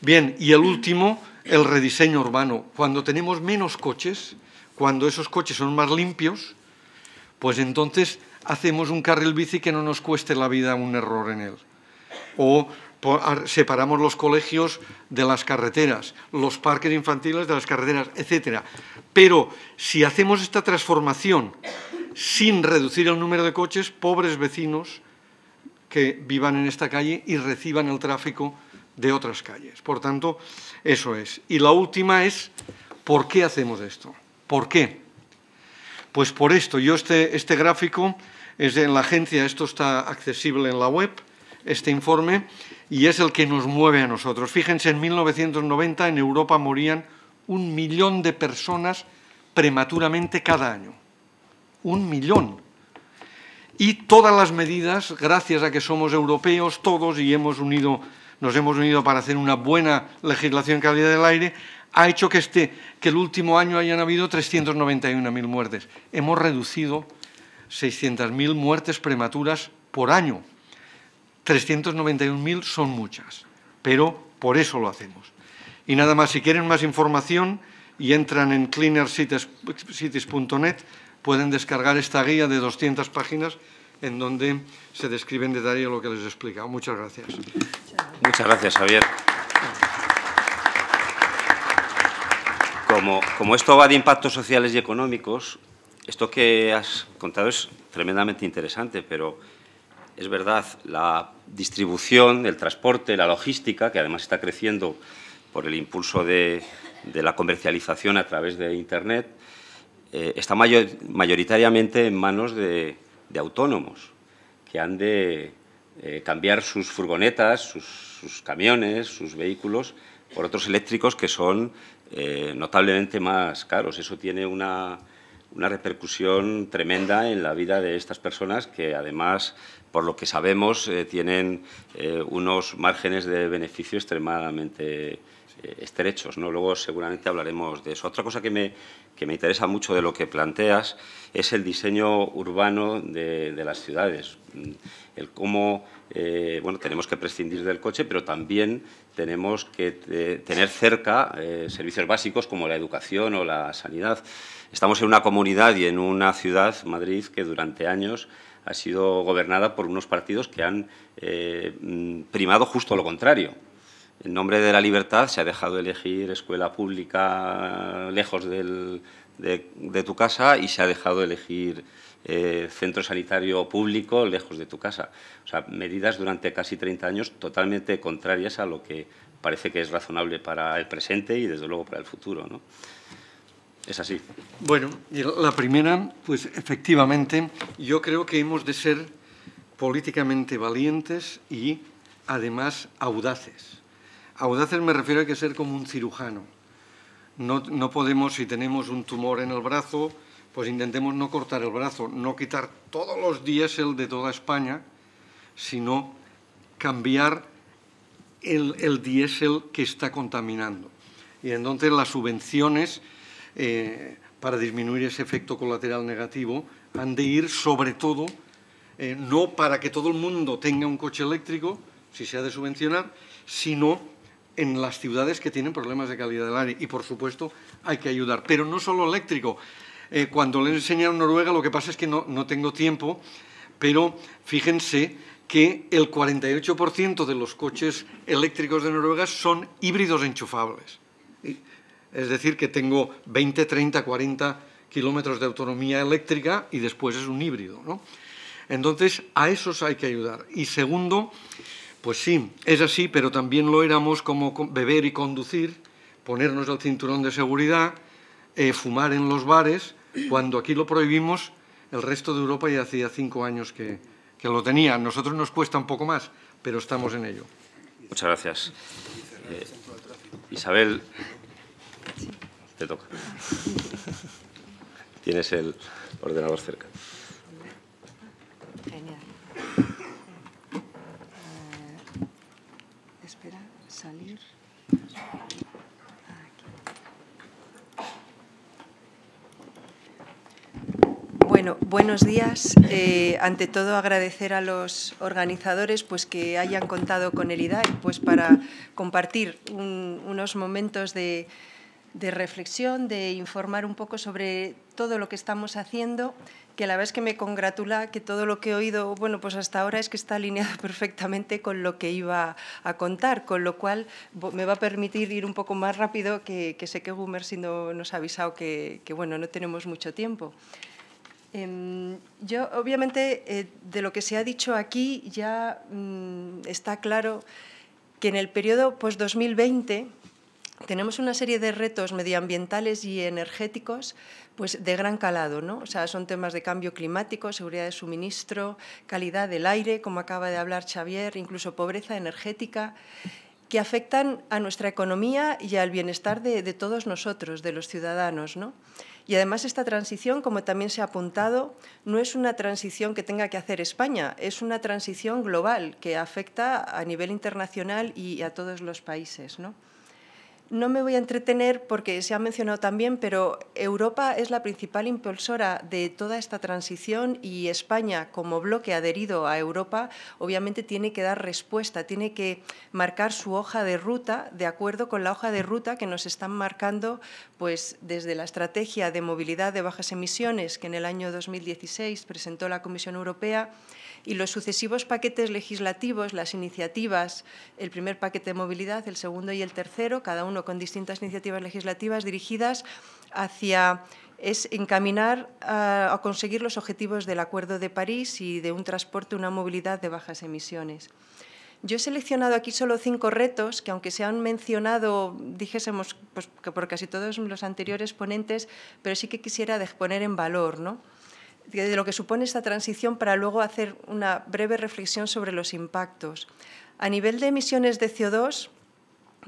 Bien, y el último, el rediseño urbano. Cuando tenemos menos coches, cuando esos coches son más limpios, pues entonces hacemos un carril bici que no nos cueste la vida un error en él. O separamos los colegios de las carreteras, los parques infantiles de las carreteras, etc. Pero si hacemos esta transformación sin reducir el número de coches, pobres vecinos que vivan en esta calle y reciban el tráfico de otras calles. Por tanto, eso es. Y la última es, ¿por qué hacemos esto? ¿Por qué? Pues por esto. Yo este, este gráfico es de, en la agencia, esto está accesible en la web, este informe, y es el que nos mueve a nosotros. Fíjense, en 1990 en Europa morían un millón de personas prematuramente cada año. Un millón. Y todas las medidas, gracias a que somos europeos todos y hemos unido, nos hemos unido para hacer una buena legislación en calidad del aire, ha hecho que, este, que el último año hayan habido 391.000 muertes. Hemos reducido 600.000 muertes prematuras por año. 391.000 son muchas, pero por eso lo hacemos. Y nada más, si quieren más información y entran en cleanercities.net, pueden descargar esta guía de 200 páginas en donde se describen en detalle lo que les he explicado. Muchas gracias. Muchas gracias, Javier. como, esto va de impactos sociales y económicos, esto que has contado es tremendamente interesante, pero es verdad, la distribución, el transporte, la logística, que además está creciendo por el impulso de, la comercialización a través de Internet, eh, está mayoritariamente en manos de, autónomos, que han de eh, cambiar sus furgonetas, sus, sus, camiones, sus vehículos por otros eléctricos que son eh, notablemente más caros. Eso tiene una, repercusión tremenda en la vida de estas personas que además, por lo que sabemos, eh, tienen eh, unos márgenes de beneficio extremadamente estrechos. ¿no? Luego seguramente hablaremos de eso. Otra cosa que me, que me, interesa mucho de lo que planteas es el diseño urbano de, de las ciudades, el cómo bueno, tenemos que prescindir del coche, pero también tenemos que tener cerca eh, servicios básicos como la educación o la sanidad. Estamos en una comunidad y en una ciudad, Madrid, que durante años ha sido gobernada por unos partidos que han eh, mm, primado justo lo contrario. En nombre de la libertad se ha dejado elegir escuela pública lejos de, tu casa y se ha dejado elegir eh, centro sanitario público lejos de tu casa. O sea, medidas durante casi 30 años totalmente contrarias a lo que parece que es razonable para el presente y desde luego para el futuro. ¿no? Es así. Bueno, la primera, pues efectivamente, yo creo que hemos de ser políticamente valientes y además audaces. Audaces me refiero a que ser como un cirujano. no podemos, si tenemos un tumor en el brazo, pues intentemos no cortar el brazo, no quitar todos los diésel de toda España, sino cambiar el, diésel que está contaminando. Y entonces las subvenciones, eh, para disminuir ese efecto colateral negativo, han de ir sobre todo, eh, no para que todo el mundo tenga un coche eléctrico, si se ha de subvencionar, sino en las ciudades que tienen problemas de calidad del aire. Y, por supuesto, hay que ayudar. Pero no solo eléctrico, eh, cuando le enseñaron Noruega, lo que pasa es que no, no tengo tiempo, pero fíjense que el 48% de los coches eléctricos de Noruega son híbridos enchufables. Es decir, que tengo 20, 30, 40 kilómetros de autonomía eléctrica y después es un híbrido. ¿no? Entonces, a esos hay que ayudar. Y segundo, pues sí, es así, pero también lo éramos como beber y conducir, ponernos el cinturón de seguridad, eh, fumar en los bares, cuando aquí lo prohibimos, el resto de Europa ya hacía cinco años que, lo tenía. nosotros nos cuesta un poco más, pero estamos en ello. Muchas gracias. Eh, Isabel, te toca. Tienes el ordenador cerca. Genial. Eh, espera, salir. buenos días. Eh, ante todo, agradecer a los organizadores pues, que hayan contado con el IDAE pues, para compartir unos momentos de, reflexión, de informar un poco sobre todo lo que estamos haciendo, que la vez que me congratula que todo lo que he oído, bueno, pues hasta ahora es que está alineado perfectamente con lo que iba a contar, con lo cual me va a permitir ir un poco más rápido, que, sé que Boomer nos ha avisado que, que, bueno, no tenemos mucho tiempo. Em, yo, obviamente, eh, de lo que se ha dicho aquí ya mm, está claro que en el periodo post-2020 tenemos una serie de retos medioambientales y energéticos pues, de gran calado. ¿no? O sea, son temas de cambio climático, seguridad de suministro, calidad del aire, como acaba de hablar Xavier, incluso pobreza energética que afectan a nuestra economía y al bienestar de, todos nosotros, de los ciudadanos. ¿no? Y además esta transición, como también se ha apuntado, no es una transición que tenga que hacer España, es una transición global que afecta a nivel internacional y a todos los países. ¿no? No me voy a entretener porque se ha mencionado también, pero Europa es la principal impulsora de toda esta transición y España, como bloque adherido a Europa, obviamente tiene que dar respuesta, tiene que marcar su hoja de ruta de acuerdo con la hoja de ruta que nos están marcando pues, desde la estrategia de movilidad de bajas emisiones que en el año 2016 presentó la Comisión Europea y los sucesivos paquetes legislativos, las iniciativas, el primer paquete de movilidad, el segundo y el tercero, cada uno con distintas iniciativas legislativas dirigidas hacia es encaminar a, ah, conseguir los objetivos del Acuerdo de París y de un transporte, una movilidad de bajas emisiones. Yo he seleccionado aquí solo cinco retos que, aunque se han mencionado, dijésemos, pues, que por casi todos los anteriores ponentes, pero sí que quisiera poner en valor, ¿no? de lo que supone esta transición para luego hacer una breve reflexión sobre los impactos. A nivel de emisiones de CO2,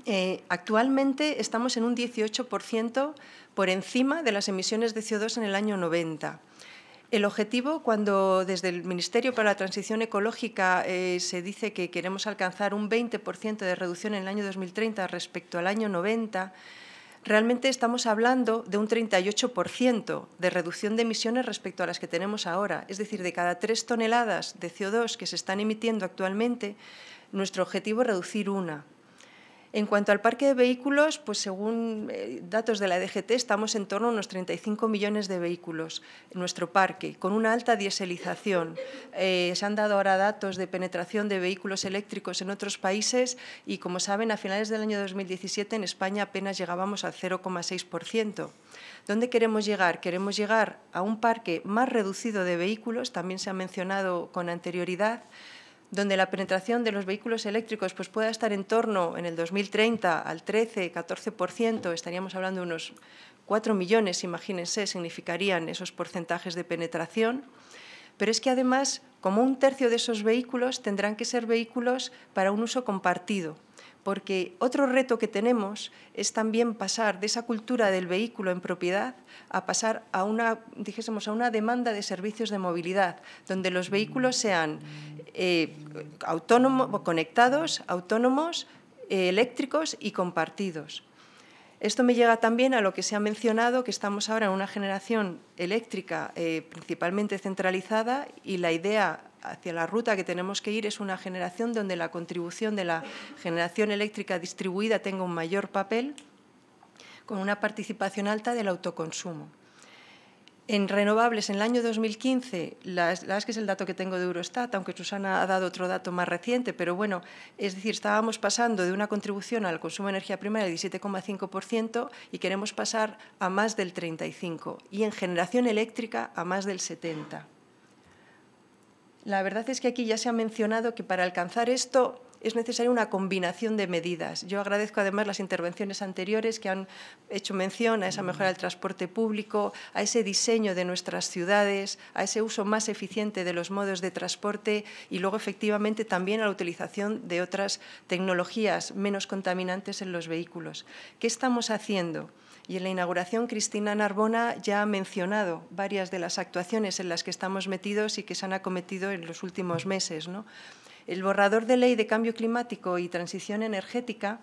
eh, actualmente estamos en un 18% por encima de las emisiones de CO2 en el año 90. El objetivo, cuando desde el Ministerio para la Transición Ecológica eh, se dice que queremos alcanzar un 20% de reducción en el año 2030 respecto al año 90, realmente estamos hablando de un 38% de reducción de emisiones respecto a las que tenemos ahora. Es decir, de cada tres toneladas de CO2 que se están emitiendo actualmente, nuestro objetivo es reducir una. En cuanto al parque de vehículos, pues según eh, datos de la DGT, estamos en torno a unos 35 millones de vehículos en nuestro parque, con una alta dieselización. Eh, se han dado ahora datos de penetración de vehículos eléctricos en otros países y, como saben, a finales del año 2017 en España apenas llegábamos al 0,6%. ¿Dónde queremos llegar? Queremos llegar a un parque más reducido de vehículos, también se ha mencionado con anterioridad, donde la penetración de los vehículos eléctricos pues, pueda estar en torno en el 2030 al 13-14%, estaríamos hablando de unos 4 millones, imagínense, significarían esos porcentajes de penetración. Pero es que además, como un tercio de esos vehículos tendrán que ser vehículos para un uso compartido, porque otro reto que tenemos es también pasar de esa cultura del vehículo en propiedad a pasar a una, a una demanda de servicios de movilidad, donde los vehículos sean eh, autónomos, conectados, autónomos, eh, eléctricos y compartidos. Esto me llega también a lo que se ha mencionado, que estamos ahora en una generación eléctrica eh, principalmente centralizada y la idea hacia la ruta que tenemos que ir es una generación donde la contribución de la generación eléctrica distribuida tenga un mayor papel con una participación alta del autoconsumo. En renovables, en el año 2015, las, las que es el dato que tengo de Eurostat, aunque Susana ha dado otro dato más reciente, pero bueno, es decir, estábamos pasando de una contribución al consumo de energía primaria del 17,5% y queremos pasar a más del 35% y en generación eléctrica a más del 70%. La verdad es que aquí ya se ha mencionado que para alcanzar esto es necesaria una combinación de medidas. Yo agradezco además las intervenciones anteriores que han hecho mención a esa mejora del transporte público, a ese diseño de nuestras ciudades, a ese uso más eficiente de los modos de transporte y luego efectivamente también a la utilización de otras tecnologías menos contaminantes en los vehículos. ¿Qué estamos haciendo? Y en la inauguración, Cristina Narbona ya ha mencionado varias de las actuaciones en las que estamos metidos y que se han acometido en los últimos meses. El borrador de ley de cambio climático y transición energética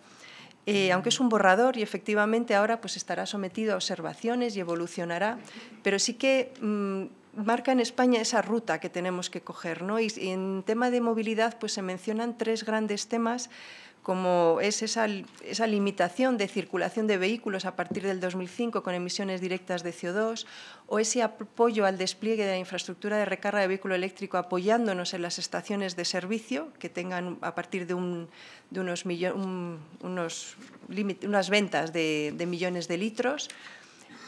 eh, aunque es un borrador y efectivamente ahora pues estará sometido a observaciones y evolucionará, pero sí que mm, marca en España esa ruta que tenemos que coger. ¿no? Y, y en tema de movilidad pues se mencionan tres grandes temas como es esa, limitación de circulación de vehículos a partir del 2005 con emisiones directas de CO2, o ese apoyo al despliegue de la infraestructura de recarga de vehículo eléctrico apoyándonos en las estaciones de servicio que tengan a partir de, unos, unas ventas de, millones de litros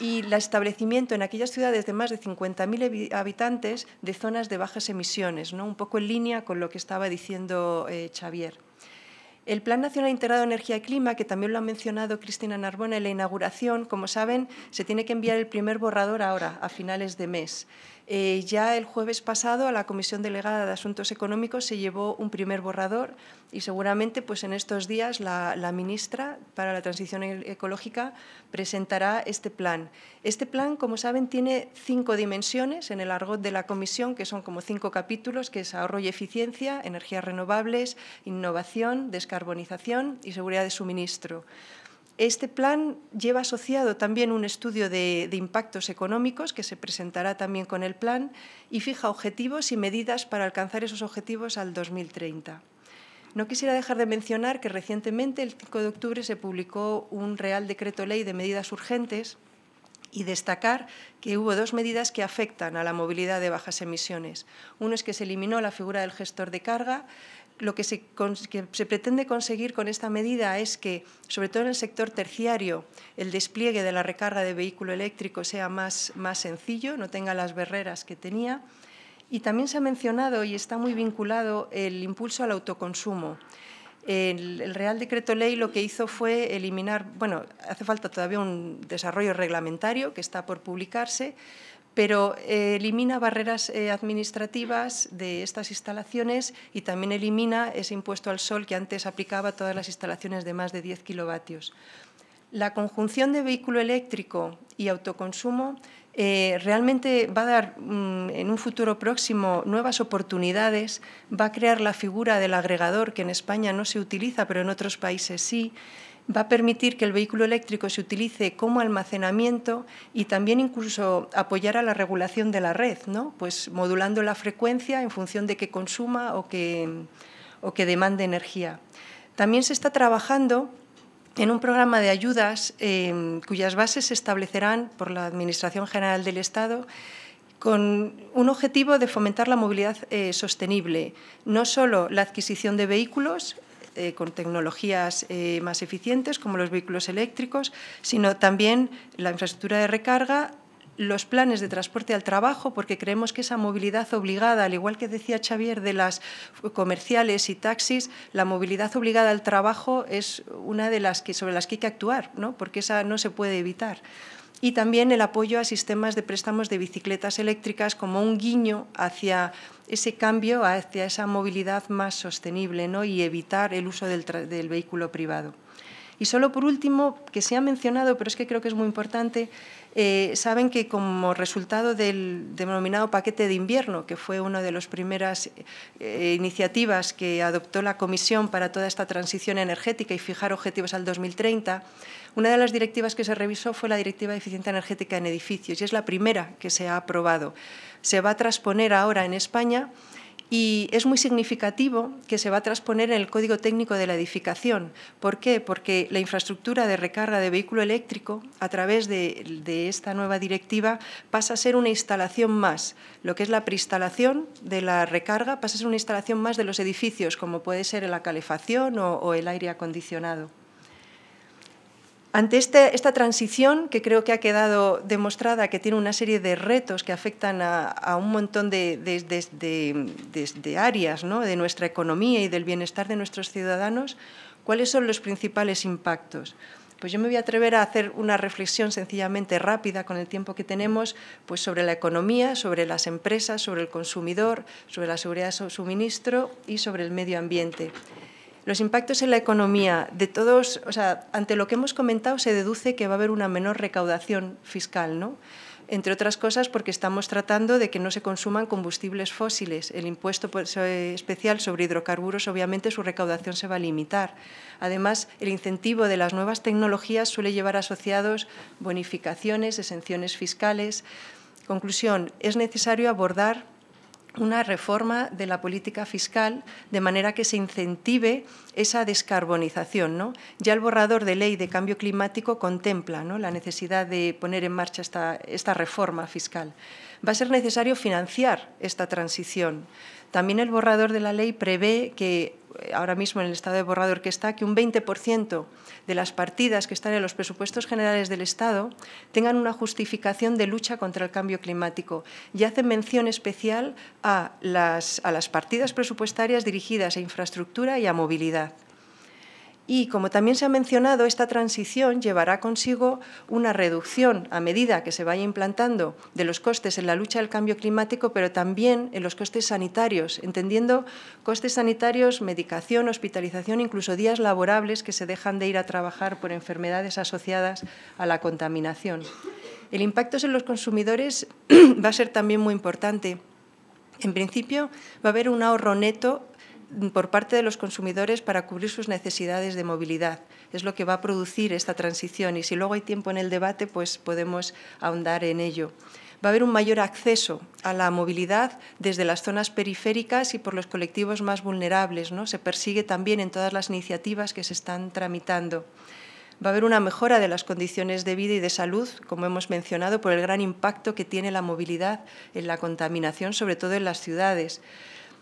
y el establecimiento en aquellas ciudades de más de 50.000 habitantes de zonas de bajas emisiones, ¿no? un poco en línea con lo que estaba diciendo eh, Xavier. El Plan Nacional Integrado de Energía y Clima, que también lo ha mencionado Cristina Narbona en la inauguración, como saben, se tiene que enviar el primer borrador ahora, a finales de mes. Eh, ya el jueves pasado a la Comisión Delegada de Asuntos Económicos se llevó un primer borrador y seguramente pues, en estos días la, ministra para la Transición e-, Ecológica presentará este plan. Este plan, como saben, tiene cinco dimensiones en el argot de la Comisión, que son como cinco capítulos, que es ahorro y eficiencia, energías renovables, innovación, descarbonización y seguridad de suministro. Este plan lleva asociado también un estudio de, impactos económicos que se presentará también con el plan y fija objetivos y medidas para alcanzar esos objetivos al 2030. No quisiera dejar de mencionar que recientemente, el 5 de octubre, se publicó un Real Decreto Ley de Medidas Urgentes y destacar que hubo dos medidas que afectan a la movilidad de bajas emisiones. Uno es que se eliminó la figura del gestor de carga lo que se, pretende conseguir con esta medida es que, sobre todo en el sector terciario, el despliegue de la recarga de vehículo eléctrico sea más, sencillo, no tenga las barreras que tenía. Y también se ha mencionado y está muy vinculado el impulso al autoconsumo. El, el, Real Decreto Ley lo que hizo fue eliminar, bueno, hace falta todavía un desarrollo reglamentario que está por publicarse, pero eh, elimina barreras eh, administrativas de estas instalaciones y también elimina ese impuesto al sol que antes aplicaba a todas las instalaciones de más de 10 kilovatios. La conjunción de vehículo eléctrico y autoconsumo eh, realmente va a dar mm, en un futuro próximo nuevas oportunidades, va a crear la figura del agregador que en España no se utiliza, pero en otros países sí va a permitir que el vehículo eléctrico se utilice como almacenamiento y también incluso apoyar a la regulación de la red, ¿no? pues modulando la frecuencia en función de que consuma o que, que demande energía. También se está trabajando en un programa de ayudas em, cuyas bases se establecerán por la Administración General del Estado con un objetivo de fomentar la movilidad eh, sostenible, no solo la adquisición de vehículos, eh, con tecnologías eh, más eficientes como los vehículos eléctricos, sino también la infraestructura de recarga los planes de transporte al trabajo, porque creemos que esa movilidad obligada, al igual que decía Xavier de las comerciales y taxis, la movilidad obligada al trabajo es una de las que, sobre las que hay que actuar, ¿no? porque esa no se puede evitar. Y también el apoyo a sistemas de préstamos de bicicletas eléctricas como un guiño hacia ese cambio hacia esa movilidad más sostenible ¿no? y evitar el uso del, vehículo privado. Y solo por último, que se ha mencionado, pero es que creo que es muy importante, eh, saben que como resultado del denominado paquete de invierno, que fue una de las primeras eh, iniciativas que adoptó la Comisión para toda esta transición energética y fijar objetivos al 2030, una de las directivas que se revisó fue la Directiva de Eficiencia Energética en Edificios y es la primera que se ha aprobado. Se va a transponer ahora en España y es muy significativo que se va a transponer en el Código Técnico de la Edificación. ¿Por qué? Porque la infraestructura de recarga de vehículo eléctrico, a través de, esta nueva directiva, pasa a ser una instalación más. Lo que es la preinstalación de la recarga pasa a ser una instalación más de los edificios, como puede ser la calefacción o el aire acondicionado. Ante este, esta transición, que creo que ha quedado demostrada, que tiene una serie de retos que afectan a, un montón de, áreas de nuestra economía y del bienestar de nuestros ciudadanos, ¿cuáles son los principales impactos? Pues yo me voy a atrever a hacer una reflexión sencillamente rápida con el tiempo que tenemos pues sobre la economía, sobre las empresas, sobre el consumidor, sobre la seguridad de suministro y sobre el medio ambiente. Los impactos en la economía de todos, o sea, ante lo que hemos comentado se deduce que va a haber una menor recaudación fiscal, ¿no? entre otras cosas porque estamos tratando de que no se consuman combustibles fósiles. El impuesto especial sobre hidrocarburos, obviamente, su recaudación se va a limitar. Además, el incentivo de las nuevas tecnologías suele llevar asociados bonificaciones, exenciones fiscales. Conclusión, es necesario abordar una reforma de la política fiscal de manera que se incentive esa descarbonización. ¿no? Ya el borrador de ley de cambio climático contempla ¿no? la necesidad de poner en marcha esta, esta reforma fiscal. Va a ser necesario financiar esta transición. También el borrador de la ley prevé que ahora mismo en el estado de Borrador que está, que un 20% de las partidas que están en los presupuestos generales del Estado tengan una justificación de lucha contra el cambio climático y hacen mención especial a las partidas presupuestarias dirigidas a infraestructura y a movilidad. Y como también se ha mencionado, esta transición llevará consigo una reducción a medida que se vaya implantando de los costes en la lucha del cambio climático, pero también en los costes sanitarios, entendiendo costes sanitarios, medicación, hospitalización, incluso días laborables que se dejan de ir a trabajar por enfermedades asociadas a la contaminación. El impacto en los consumidores va a ser también muy importante. En principio, va a haber un ahorro neto por parte de los consumidores para cubrir sus necesidades de movilidad. Es lo que va a producir esta transición y si luego hay tiempo en el debate, pues podemos ahondar en ello va a haber un mayor acceso a la movilidad desde las zonas periféricas y por los colectivos más vulnerables. ¿no? Se persigue también en todas las iniciativas que se están tramitando. Va a haber una mejora de las condiciones de vida y de salud, como hemos mencionado, por el gran impacto que tiene la movilidad en la contaminación, sobre todo en las ciudades.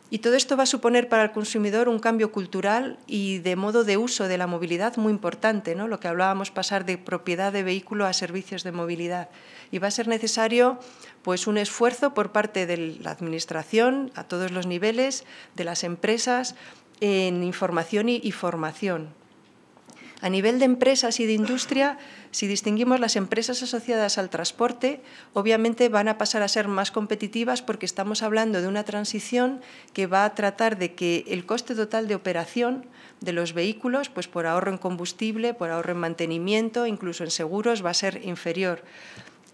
Y todo esto va a suponer para el consumidor un cambio cultural y de modo de uso de la movilidad muy importante, lo que hablábamos, pasar de propiedad de vehículo a servicios de movilidad. Y va a ser necesario pues, un esfuerzo por parte de la Administración a todos los niveles, de las empresas, en información y formación. A nivel de empresas y de industria, si distinguimos las empresas asociadas al transporte, obviamente van a pasar a ser más competitivas porque estamos hablando de una transición que va a tratar de que el coste total de operación de los vehículos, pues por ahorro en combustible, por ahorro en mantenimiento, incluso en seguros, va a ser inferior.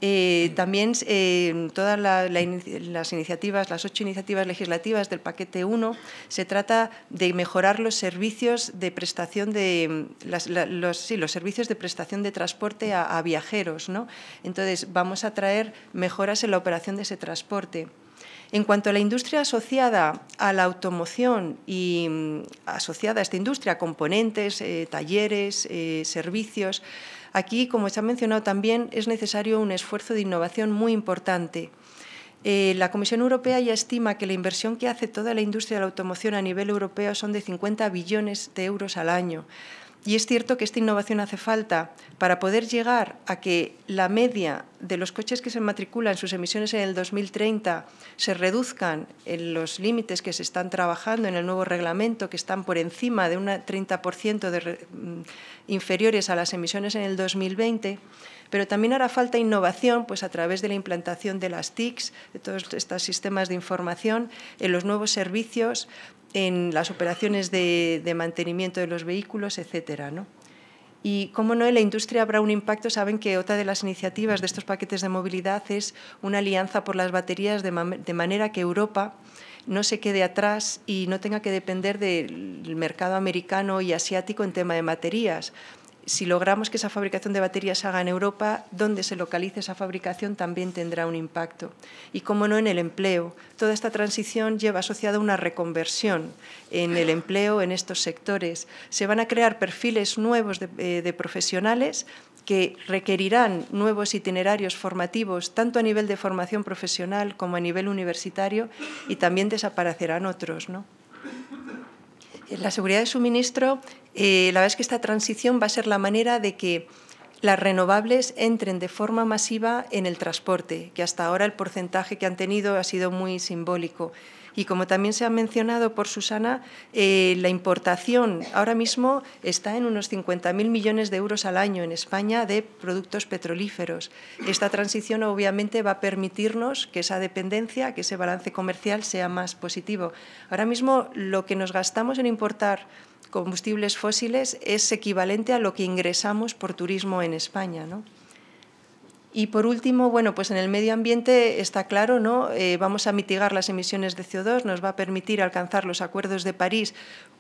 Eh, también eh, todas las iniciativas, las ocho iniciativas legislativas del paquete 1, se trata de mejorar los servicios de prestación de los, servicios de prestación de transporte a, viajeros, Entonces vamos a traer mejoras en la operación de ese transporte. En cuanto a la industria asociada a la automoción y mm, asociada a esta industria, componentes, eh, talleres, eh, servicios, Aquí, como se ha mencionado también, es necesario un esfuerzo de innovación muy importante. Eh, la Comisión Europea ya estima que la inversión que hace toda la industria de la automoción a nivel europeo son de 50 billones de euros al año. Y es cierto que esta innovación hace falta para poder llegar a que la media de los coches que se matriculan, sus emisiones en el 2030, se reduzcan en los límites que se están trabajando en el nuevo reglamento, que están por encima de un 30% mm, inferiores a las emisiones en el 2020 pero también hará falta innovación pues a través de la implantación de las TICs, de todos estos sistemas de información, en los nuevos servicios, en las operaciones de, mantenimiento de los vehículos, etcétera, ¿no? Y cómo no, en la industria habrá un impacto. Saben que otra de las iniciativas de estos paquetes de movilidad es una alianza por las baterías de, de manera que Europa no se quede atrás y no tenga que depender del mercado americano y asiático en tema de baterías si logramos que esa fabricación de baterías se haga en Europa, donde se localice esa fabricación también tendrá un impacto. Y como no en el empleo. Toda esta transición lleva asociada una reconversión en el empleo en estos sectores. Se van a crear perfiles nuevos de, eh, de profesionales que requerirán nuevos itinerarios formativos, tanto a nivel de formación profesional como a nivel universitario, y también desaparecerán otros. ¿no? la seguridad de suministro, eh, la verdad es que esta transición va a ser la manera de que las renovables entren de forma masiva en el transporte, que hasta ahora el porcentaje que han tenido ha sido muy simbólico. Y como también se ha mencionado por Susana, eh, la importación ahora mismo está en unos 50.000 millones de euros al año en España de productos petrolíferos. Esta transición obviamente va a permitirnos que esa dependencia, que ese balance comercial sea más positivo. Ahora mismo lo que nos gastamos en importar combustibles fósiles es equivalente a lo que ingresamos por turismo en España. Y por último, bueno, pues en el medio ambiente está claro, ¿no? Eh, vamos a mitigar las emisiones de CO2, nos va a permitir alcanzar los acuerdos de París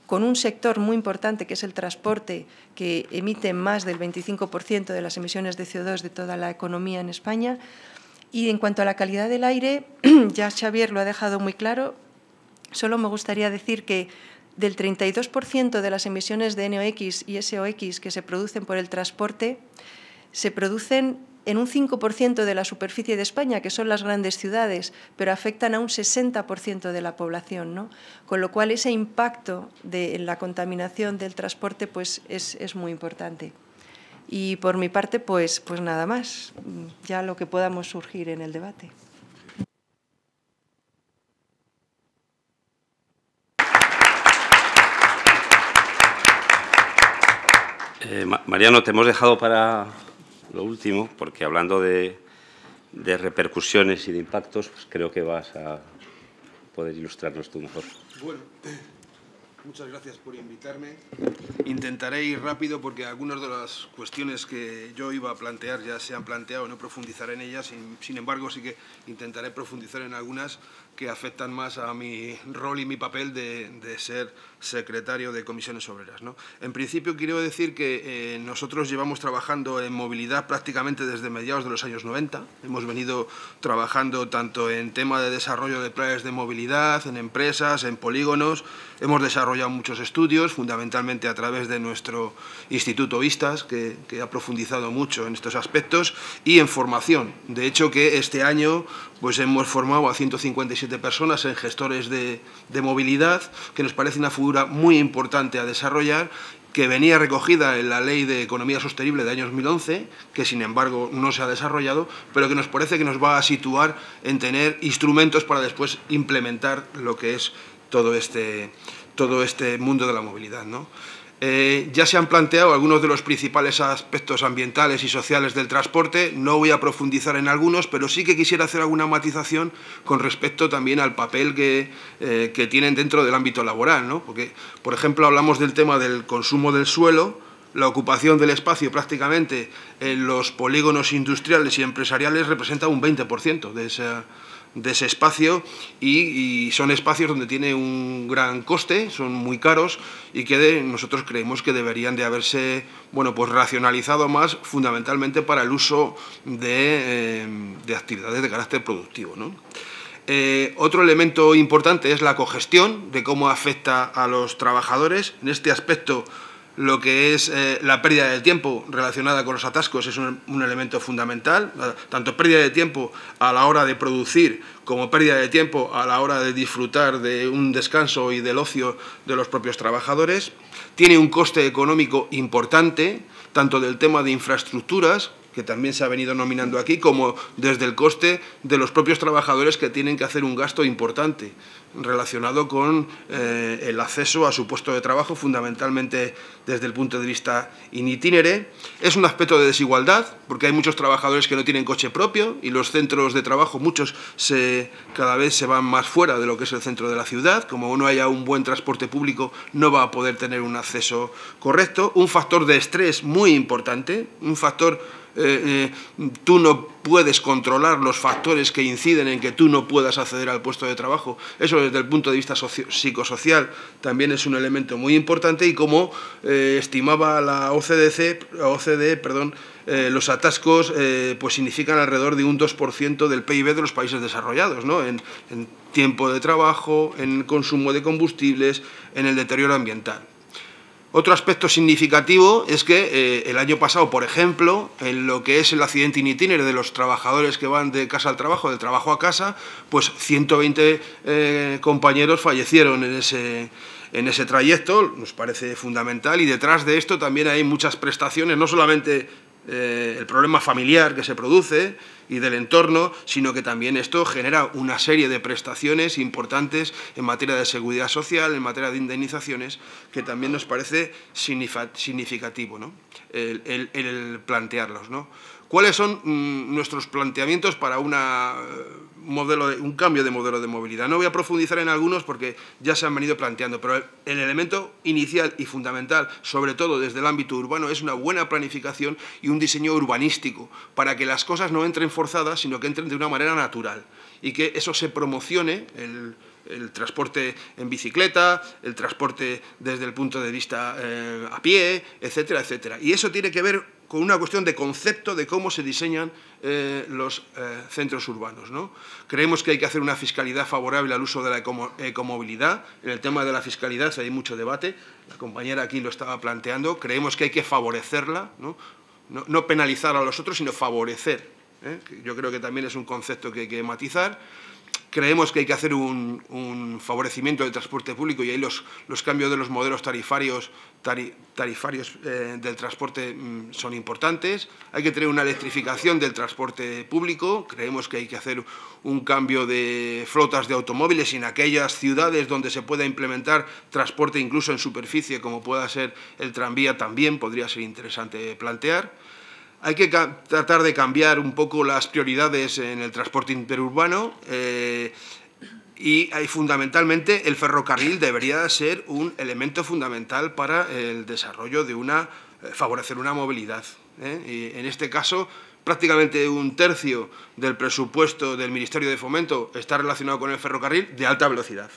con un sector muy importante que es el transporte, que emite más del 25% de las emisiones de CO2 de toda la economía en España. Y en cuanto a la calidad del aire, ya Xavier lo ha dejado muy claro, solo me gustaría decir que del 32% de las emisiones de NOx y SOx que se producen por el transporte, se producen en un 5% de la superficie de España, que son las grandes ciudades, pero afectan a un 60% de la población, ¿no? Con lo cual ese impacto de la contaminación del transporte pues, es, muy importante. Y por mi parte, pues, pues nada más, ya lo que podamos surgir en el debate. Eh, Mariano, te hemos dejado para lo último, porque hablando de, repercusiones y de impactos, pues creo que vas a poder ilustrarnos tú mejor. Bueno, muchas gracias por invitarme. Intentaré ir rápido porque algunas de las cuestiones que yo iba a plantear ya se han planteado, no profundizaré en ellas, sin embargo sí que intentaré profundizar en algunas que afectan más a mi rol y mi papel de, ser secretario de comisiones obreras. ¿no? En principio quiero decir que eh, nosotros llevamos trabajando en movilidad prácticamente desde mediados de los años 90. Hemos venido trabajando tanto en tema de desarrollo de planes de movilidad, en empresas, en polígonos. Hemos desarrollado muchos estudios, fundamentalmente a través de nuestro Instituto Vistas, que, que ha profundizado mucho en estos aspectos, y en formación. De hecho, que este año pues hemos formado a 157 personas en gestores de, movilidad, que nos parece una figura muy importante a desarrollar que venía recogida en la Ley de Economía Sostenible de año 2011, que sin embargo no se ha desarrollado, pero que nos parece que nos va a situar en tener instrumentos para después implementar lo que es todo este, todo este mundo de la movilidad. Eh, ya se han planteado algunos de los principales aspectos ambientales y sociales del transporte. No voy a profundizar en algunos, pero sí que quisiera hacer alguna matización con respecto también al papel que, eh, tienen dentro del ámbito laboral. ¿no? Porque, por ejemplo, hablamos del tema del consumo del suelo, la ocupación del espacio prácticamente en los polígonos industriales y empresariales representa un 20% de esa de ese espacio y, son espacios donde tiene un gran coste, son muy caros y que nosotros creemos que deberían de haberse bueno, pues racionalizado más fundamentalmente para el uso de, eh, actividades de carácter productivo. Eh, otro elemento importante es la cogestión, de cómo afecta a los trabajadores. En este aspecto lo que es eh, la pérdida de tiempo relacionada con los atascos es un, elemento fundamental, tanto pérdida de tiempo a la hora de producir como pérdida de tiempo a la hora de disfrutar de un descanso y del ocio de los propios trabajadores. Tiene un coste económico importante, tanto del tema de infraestructuras, que también se ha venido nominando aquí, como desde el coste de los propios trabajadores que tienen que hacer un gasto importante relacionado con eh, el acceso a su puesto de trabajo, fundamentalmente desde el punto de vista in itinere. Es un aspecto de desigualdad, porque hay muchos trabajadores que no tienen coche propio y los centros de trabajo, muchos se, cada vez se van más fuera de lo que es el centro de la ciudad. Como no haya un buen transporte público, no va a poder tener un acceso correcto. Un factor de estrés muy importante, un factor eh, eh, tú no puedes controlar los factores que inciden en que tú no puedas acceder al puesto de trabajo. Eso desde el punto de vista psicosocial también es un elemento muy importante y como eh, estimaba la OCDE, OCDE perdón, los atascos pues significan alrededor de un 2% del PIB de los países desarrollados, ¿no? en tiempo de trabajo, en consumo de combustibles, en el deterioro ambiental. Otro aspecto significativo es que eh, el año pasado, por ejemplo, en lo que es el accidente in de los trabajadores que van de casa al trabajo, de trabajo a casa, pues 120 eh, compañeros fallecieron en ese, en ese trayecto, nos parece fundamental, y detrás de esto también hay muchas prestaciones, no solamente eh, el problema familiar que se produce y del entorno, sino que también esto genera una serie de prestaciones importantes en materia de seguridad social, en materia de indemnizaciones, que también nos parece significativo ¿no? el, el plantearlos. ¿no? ¿Cuáles son mm, nuestros planteamientos para eh, modelo un cambio de modelo de movilidad? No voy a profundizar en algunos porque ya se han venido planteando, pero el, elemento inicial y fundamental, sobre todo desde el ámbito urbano, es una buena planificación y un diseño urbanístico para que las cosas no entren forzadas, sino que entren de una manera natural y que eso se promocione, el, el transporte en bicicleta, el transporte desde el punto de vista eh, a pie, etcétera, etcétera. Y eso tiene que ver con una cuestión de concepto de cómo se diseñan eh, los eh, centros urbanos. ¿no? Creemos que hay que hacer una fiscalidad favorable al uso de la ecomovilidad. En el tema de la fiscalidad hay mucho debate, la compañera aquí lo estaba planteando. Creemos que hay que favorecerla, no, penalizar a los otros, sino favorecer. Yo creo que también es un concepto que hay que matizar. Creemos que hay que hacer un, favorecimiento del transporte público y ahí los, cambios de los modelos tarifarios, tarifarios eh, del transporte mm, son importantes. Hay que tener una electrificación del transporte público. Creemos que hay que hacer un cambio de flotas de automóviles en aquellas ciudades donde se pueda implementar transporte incluso en superficie, como pueda ser el tranvía, también podría ser interesante plantear. Hay que tratar de cambiar un poco las prioridades en el transporte interurbano eh, y fundamentalmente el ferrocarril debería ser un elemento fundamental para el desarrollo de una, eh, favorecer una movilidad. ¿eh? en este caso, prácticamente un tercio del presupuesto del Ministerio de Fomento está relacionado con el ferrocarril de alta velocidad.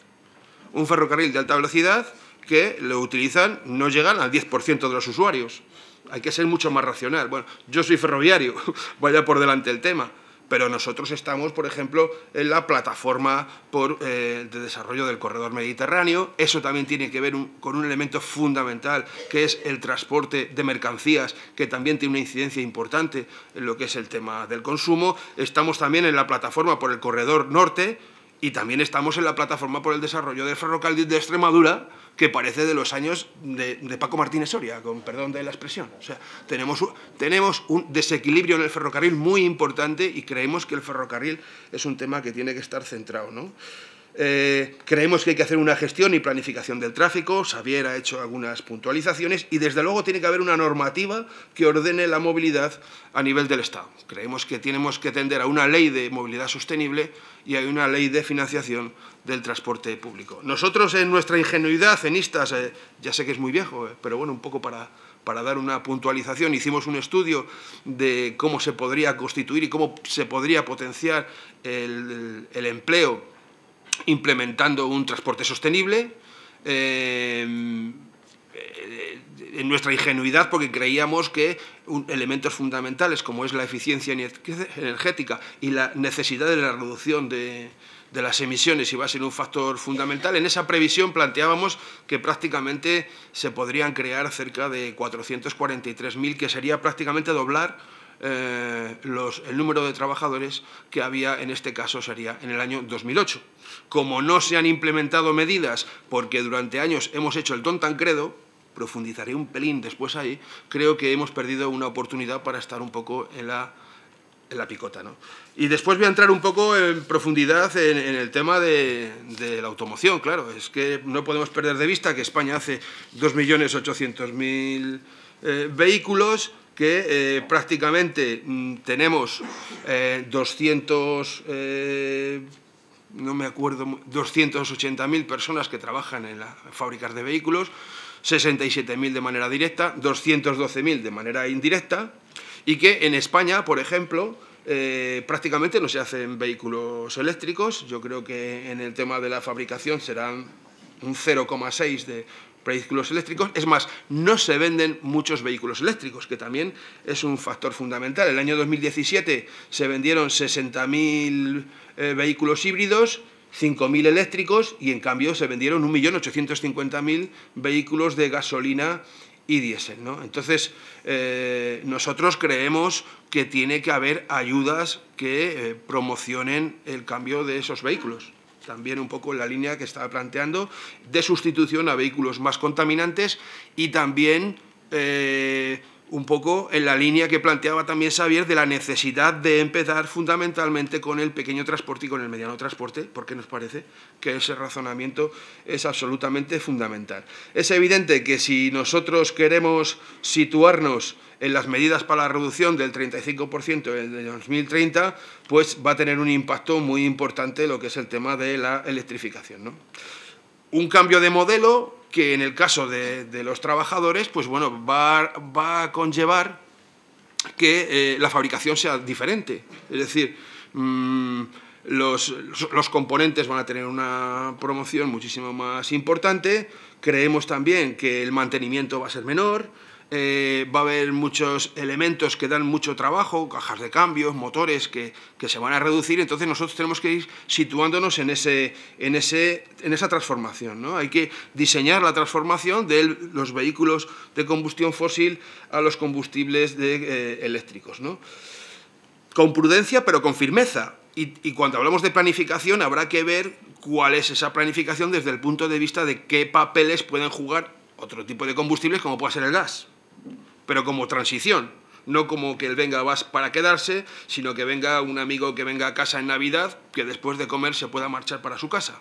Un ferrocarril de alta velocidad que lo utilizan no llegan al 10% de los usuarios hay que ser mucho más racional. Bueno, yo soy ferroviario, vaya por delante el tema, pero nosotros estamos, por ejemplo, en la plataforma por, eh, de desarrollo del corredor mediterráneo. Eso también tiene que ver con un elemento fundamental, que es el transporte de mercancías, que también tiene una incidencia importante en lo que es el tema del consumo. Estamos también en la plataforma por el corredor norte y también estamos en la plataforma por el desarrollo del ferrocarril de Extremadura, que parece de los años de, Paco Martínez Soria, con perdón de la expresión. O sea, tenemos, tenemos un desequilibrio en el ferrocarril muy importante y creemos que el ferrocarril es un tema que tiene que estar centrado. ¿no? Eh, creemos que hay que hacer una gestión y planificación del tráfico, Xavier ha hecho algunas puntualizaciones y desde luego tiene que haber una normativa que ordene la movilidad a nivel del Estado. Creemos que tenemos que tender a una ley de movilidad sostenible y a una ley de financiación del transporte público. Nosotros en nuestra ingenuidad, en Istas... Eh, ya sé que es muy viejo, eh, pero bueno, un poco para, para dar una puntualización, hicimos un estudio de cómo se podría constituir y cómo se podría potenciar el, empleo implementando un transporte sostenible. Eh, en nuestra ingenuidad porque creíamos que elementos fundamentales como es la eficiencia energética y la necesidad de la reducción de, de las emisiones iba a ser un factor fundamental. En esa previsión planteábamos que prácticamente se podrían crear cerca de 443.000, que sería prácticamente doblar eh, los, el número de trabajadores que había en este caso sería en el año 2008. Como no se han implementado medidas porque durante años hemos hecho el tontan credo, profundizaré un pelín después ahí, creo que hemos perdido una oportunidad para estar un poco en la en la picota. ¿no? Y después voy a entrar un poco en profundidad en, el tema de, la automoción, claro. Es que no podemos perder de vista que España hace 2.800.000 eh, vehículos que eh, prácticamente mm, tenemos eh, no me acuerdo, 280.000 personas que trabajan en las fábricas de vehículos, 67.000 de manera directa, 212.000 de manera indirecta, y que en España, por ejemplo, eh, prácticamente no se hacen vehículos eléctricos. Yo creo que en el tema de la fabricación serán un 0,6 de vehículos eléctricos. Es más, no se venden muchos vehículos eléctricos, que también es un factor fundamental. El año 2017 se vendieron 60.000 eh, vehículos híbridos, 5.000 eléctricos y en cambio se vendieron 1.850.000 vehículos de gasolina y diésel. ¿no? Entonces, eh, nosotros creemos que tiene que haber ayudas que eh, promocionen el cambio de esos vehículos. También un poco en la línea que estaba planteando, de sustitución a vehículos más contaminantes y también eh, un poco en la línea que planteaba también Xavier de la necesidad de empezar fundamentalmente con el pequeño transporte y con el mediano transporte, porque nos parece que ese razonamiento es absolutamente fundamental. Es evidente que si nosotros queremos situarnos en las medidas para la reducción del 35% en el 2030, pues va a tener un impacto muy importante lo que es el tema de la electrificación. ¿no? un cambio de modelo que en el caso de, los trabajadores, pues bueno, va, a conllevar que eh, la fabricación sea diferente. Es decir, mm, los, los, componentes van a tener una promoción muchísimo más importante. Creemos también que el mantenimiento va a ser menor. Eh, va a haber muchos elementos que dan mucho trabajo, cajas de cambios, motores que, se van a reducir, entonces nosotros tenemos que ir situándonos en, ese, en, ese, en esa transformación. Hay que diseñar la transformación de los vehículos de combustión fósil a los combustibles eh, eléctricos. Con prudencia, pero con firmeza. Y, y, cuando hablamos de planificación habrá que ver cuál es esa planificación desde el punto de vista de qué papeles pueden jugar otro tipo de combustibles como puede ser el gas pero como transición, no como que él venga vas para quedarse, sino que venga un amigo que venga a casa en Navidad, que después de comer se pueda marchar para su casa,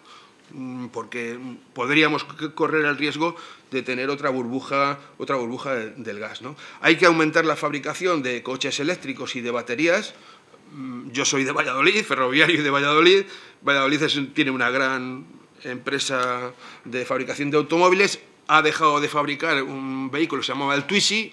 mm, porque podríamos correr el riesgo de tener otra burbuja, otra burbuja del gas. ¿no? Hay que aumentar la fabricación de coches eléctricos y de baterías. Mm, yo soy de Valladolid, ferroviario de Valladolid. Valladolid tiene una gran empresa de fabricación de automóviles. Ha dejado de fabricar un vehículo que se llamaba el Twizy,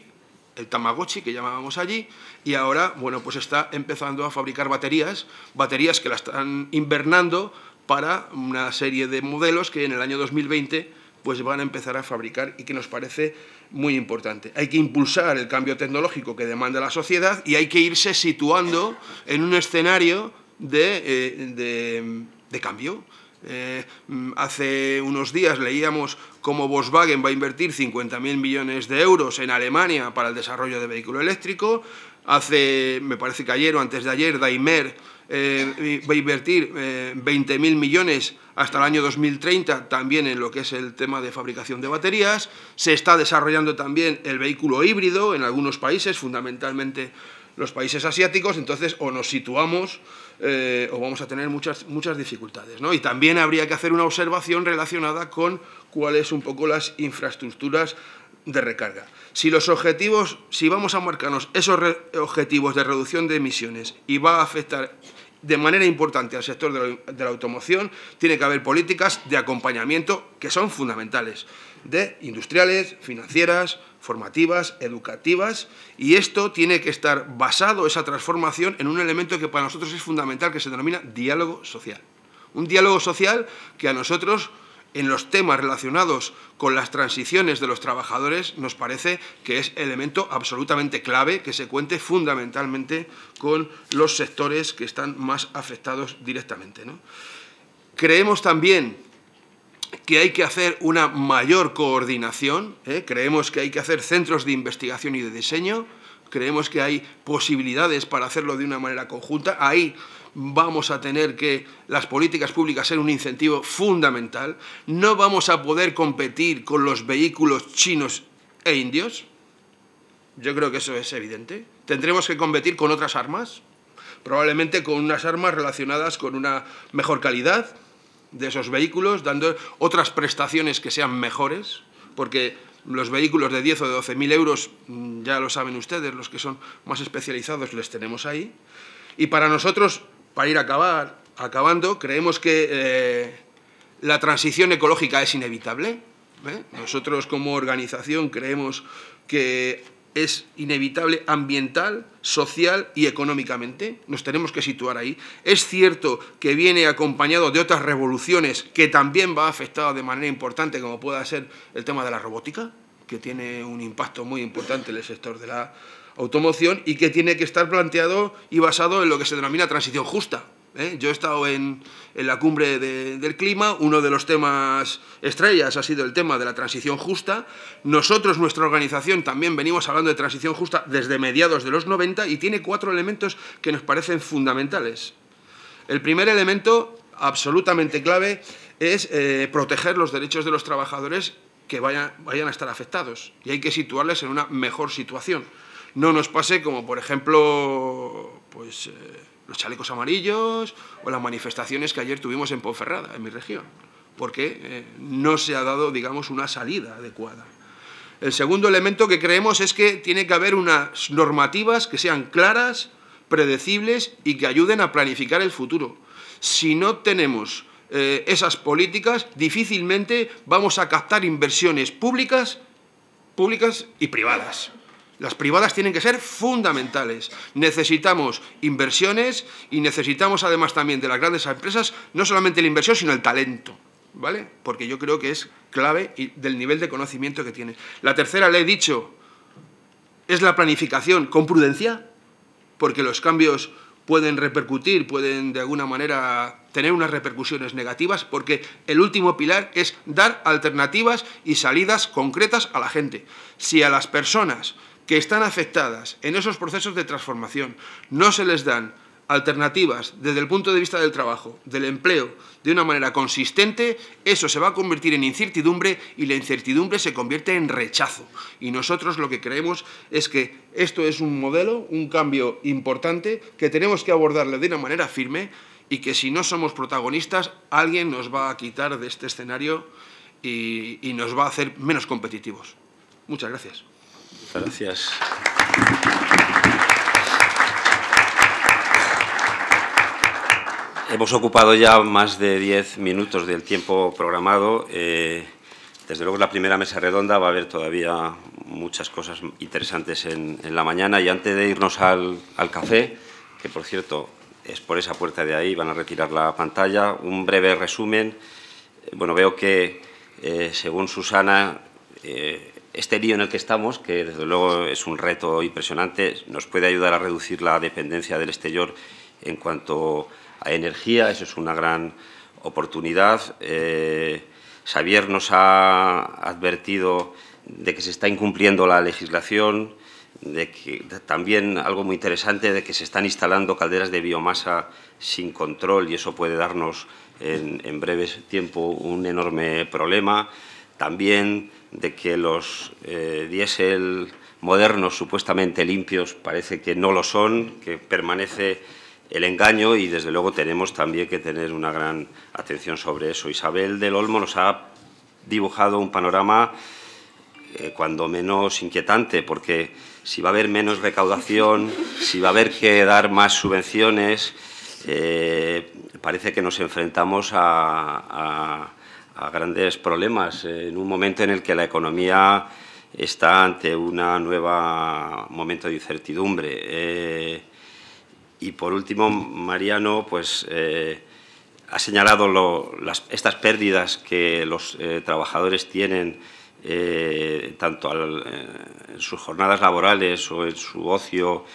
el Tamagotchi que llamábamos allí, y ahora, bueno, pues está empezando a fabricar baterías, baterías que la están invernando para una serie de modelos que en el año 2020 pues van a empezar a fabricar y que nos parece muy importante. Hay que impulsar el cambio tecnológico que demanda la sociedad y hay que irse situando en un escenario de, eh, de cambio. Eh, mm, hace unos días leíamos cómo Volkswagen va a invertir 50.000 millones de euros en Alemania para el desarrollo de vehículo eléctrico. Hace, me parece que ayer o antes de ayer, Daimler eh, va a invertir eh, 20.000 millones hasta el año 2030 también en lo que es el tema de fabricación de baterías. Se está desarrollando también el vehículo híbrido en algunos países, fundamentalmente los países asiáticos. Entonces, o nos situamos eh, o vamos a tener muchas, dificultades. Y también habría que hacer una observación relacionada con cuáles un poco las infraestructuras de recarga. Si los objetivos, si vamos a marcarnos esos objetivos de reducción de emisiones y va a afectar de manera importante al sector de la, de la, automoción, tiene que haber políticas de acompañamiento que son fundamentales, de industriales, financieras, formativas, educativas, y esto tiene que estar basado, esa transformación, en un elemento que para nosotros es fundamental, que se denomina diálogo social. Un diálogo social que a nosotros, en los temas relacionados con las transiciones de los trabajadores, nos parece que es elemento absolutamente clave que se cuente fundamentalmente con los sectores que están más afectados directamente. Creemos también que hay que hacer una mayor coordinación, ¿eh? creemos que hay que hacer centros de investigación y de diseño, creemos que hay posibilidades para hacerlo de una manera conjunta. Ahí vamos a tener que las políticas públicas ser un incentivo fundamental. No vamos a poder competir con los vehículos chinos e indios. Yo creo que eso es evidente. Tendremos que competir con otras armas, probablemente con unas armas relacionadas con una mejor calidad, de esos vehículos, dando otras prestaciones que sean mejores, porque los vehículos de 10 o de 12 mil euros, mm, ya lo saben ustedes, los que son más especializados les tenemos ahí. Y para nosotros, para ir acabar, acabando, creemos que eh, la transición ecológica es inevitable. ¿eh? Nosotros como organización creemos que es inevitable ambiental, social y económicamente. Nos tenemos que situar ahí. Es cierto que viene acompañado de otras revoluciones que también va afectado de manera importante, como pueda ser el tema de la robótica, que tiene un impacto muy importante en el sector de la automoción y que tiene que estar planteado y basado en lo que se denomina transición justa, ¿eh? Yo he estado en, la cumbre del clima, uno de los temas estrellas ha sido el tema de la transición justa. Nosotros, nuestra organización, también venimos hablando de transición justa desde mediados de los 90 y tiene cuatro elementos que nos parecen fundamentales. El primer elemento, absolutamente clave, es eh, proteger los derechos de los trabajadores que vayan, vayan a estar afectados y hay que situarles en una mejor situación. No nos pase como, por ejemplo, pues... Eh, los chalecos amarillos o las manifestaciones que ayer tuvimos en Ponferrada, en mi región, porque eh, no se ha dado, digamos, una salida adecuada. El segundo elemento que creemos es que tiene que haber unas normativas que sean claras, predecibles y que ayuden a planificar el futuro. Si no tenemos eh, esas políticas, difícilmente vamos a captar inversiones públicas, públicas y privadas. Las privadas tienen que ser fundamentales. Necesitamos inversiones y necesitamos además también de las grandes empresas no solamente la inversión, sino el talento. ¿Vale? Porque yo creo que es clave del nivel de conocimiento que tiene. La tercera, le he dicho, es la planificación con prudencia, porque los cambios pueden repercutir, pueden de alguna manera tener unas repercusiones negativas, porque el último pilar es dar alternativas y salidas concretas a la gente. Si a las personas que están afectadas en esos procesos de transformación no se les dan alternativas desde el punto de vista del trabajo, del empleo, de una manera consistente, eso se va a convertir en incertidumbre y la incertidumbre se convierte en rechazo. Y nosotros lo que creemos es que esto es un modelo, un cambio importante que tenemos que abordarle de una manera firme y que si no somos protagonistas, alguien nos va a quitar de este escenario y, y nos va a hacer menos competitivos. Muchas gracias. Gracias. Hemos ocupado ya más de diez minutos del tiempo programado. Eh, desde luego, la primera mesa redonda va a haber todavía muchas cosas interesantes en, la mañana. Y antes de irnos al, al, café, que por cierto es por esa puerta de ahí, van a retirar la pantalla, un breve resumen. Bueno, veo que, eh, según Susana, eh, este lío en el que estamos, que desde luego es un reto impresionante, nos puede ayudar a reducir la dependencia del exterior en cuanto a energía, eso es una gran oportunidad. Eh, Xavier nos ha advertido de que se está incumpliendo la legislación, de que también algo muy interesante de que se están instalando calderas de biomasa sin control y eso puede darnos en, en breve tiempo un enorme problema. También de que los eh, diésel modernos supuestamente limpios parece que no lo son, que permanece el engaño y desde luego tenemos también que tener una gran atención sobre eso. Isabel del Olmo nos ha dibujado un panorama eh, cuando menos inquietante, porque si va a haber menos recaudación, si va a haber que dar más subvenciones, eh, parece que nos enfrentamos a a grandes problemas eh, en un momento en el que la economía está ante un nuevo momento de incertidumbre. Eh, y por último, Mariano pues, eh, ha señalado estas pérdidas que los trabajadores tienen tanto en sus jornadas laborales o en su ocio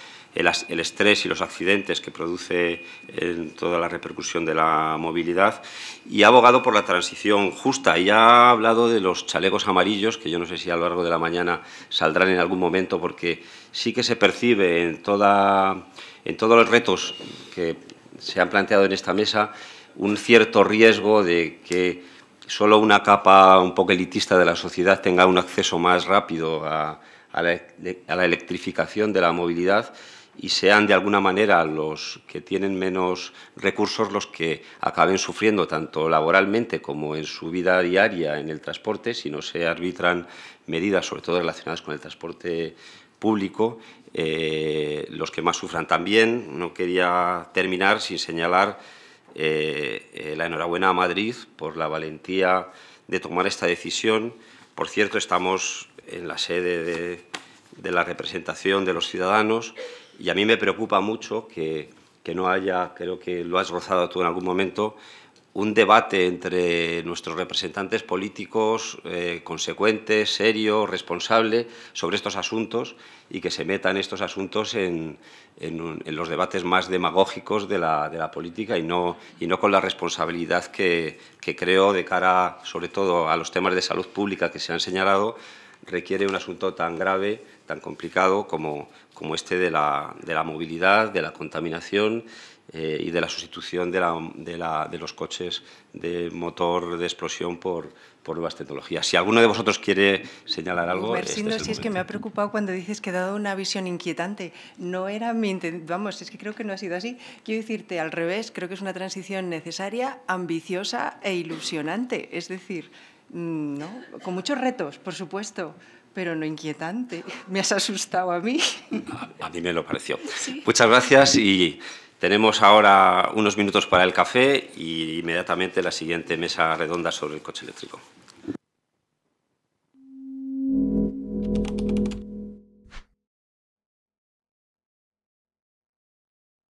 el, estrés y los accidentes que produce en eh, toda la repercusión de la movilidad y ha abogado por la transición justa y ha hablado de los chalecos amarillos, que yo no sé si a lo largo de la mañana saldrán en algún momento porque sí que se percibe en, toda, en todos los retos que se han planteado en esta mesa un cierto riesgo de que solo una capa un poco elitista de la sociedad tenga un acceso más rápido a la electrificación de la movilidad y sean de alguna manera los que tienen menos recursos los que acaben sufriendo tanto laboralmente como en su vida diaria en el transporte, si no se arbitran medidas, sobre todo relacionadas con el transporte público, eh, los que más sufran también. No quería terminar sin señalar eh, eh, la enhorabuena a Madrid por la valentía de tomar esta decisión. Por cierto, estamos en la sede de la representación de los ciudadanos y a mí me preocupa mucho que, no haya, creo que lo has rozado tú en algún momento, un debate entre nuestros representantes políticos eh, consecuente, serio, responsable sobre estos asuntos y que se metan estos asuntos en, los debates más demagógicos de la, política y no, y no con la responsabilidad que, que, creo de cara, sobre todo, a los temas de salud pública que se han señalado, requiere un asunto tan grave, tan complicado como, como este de la, de la movilidad, de la contaminación eh, y de la sustitución de, la, de, la, de, los coches de motor de explosión por, por, nuevas tecnologías. Si alguno de vosotros quiere señalar algo... este es si es, que me ha preocupado cuando dices que he dado una visión inquietante. No era mi intención, vamos, es que creo que no ha sido así. Quiero decirte, al revés, creo que es una transición necesaria, ambiciosa e ilusionante. Es decir, mm, no, con muchos retos, por supuesto, pero no inquietante. Me has asustado a mí. A, mí me lo pareció. Muchas gracias y tenemos ahora unos minutos para el café y inmediatamente la siguiente mesa redonda sobre el coche eléctrico.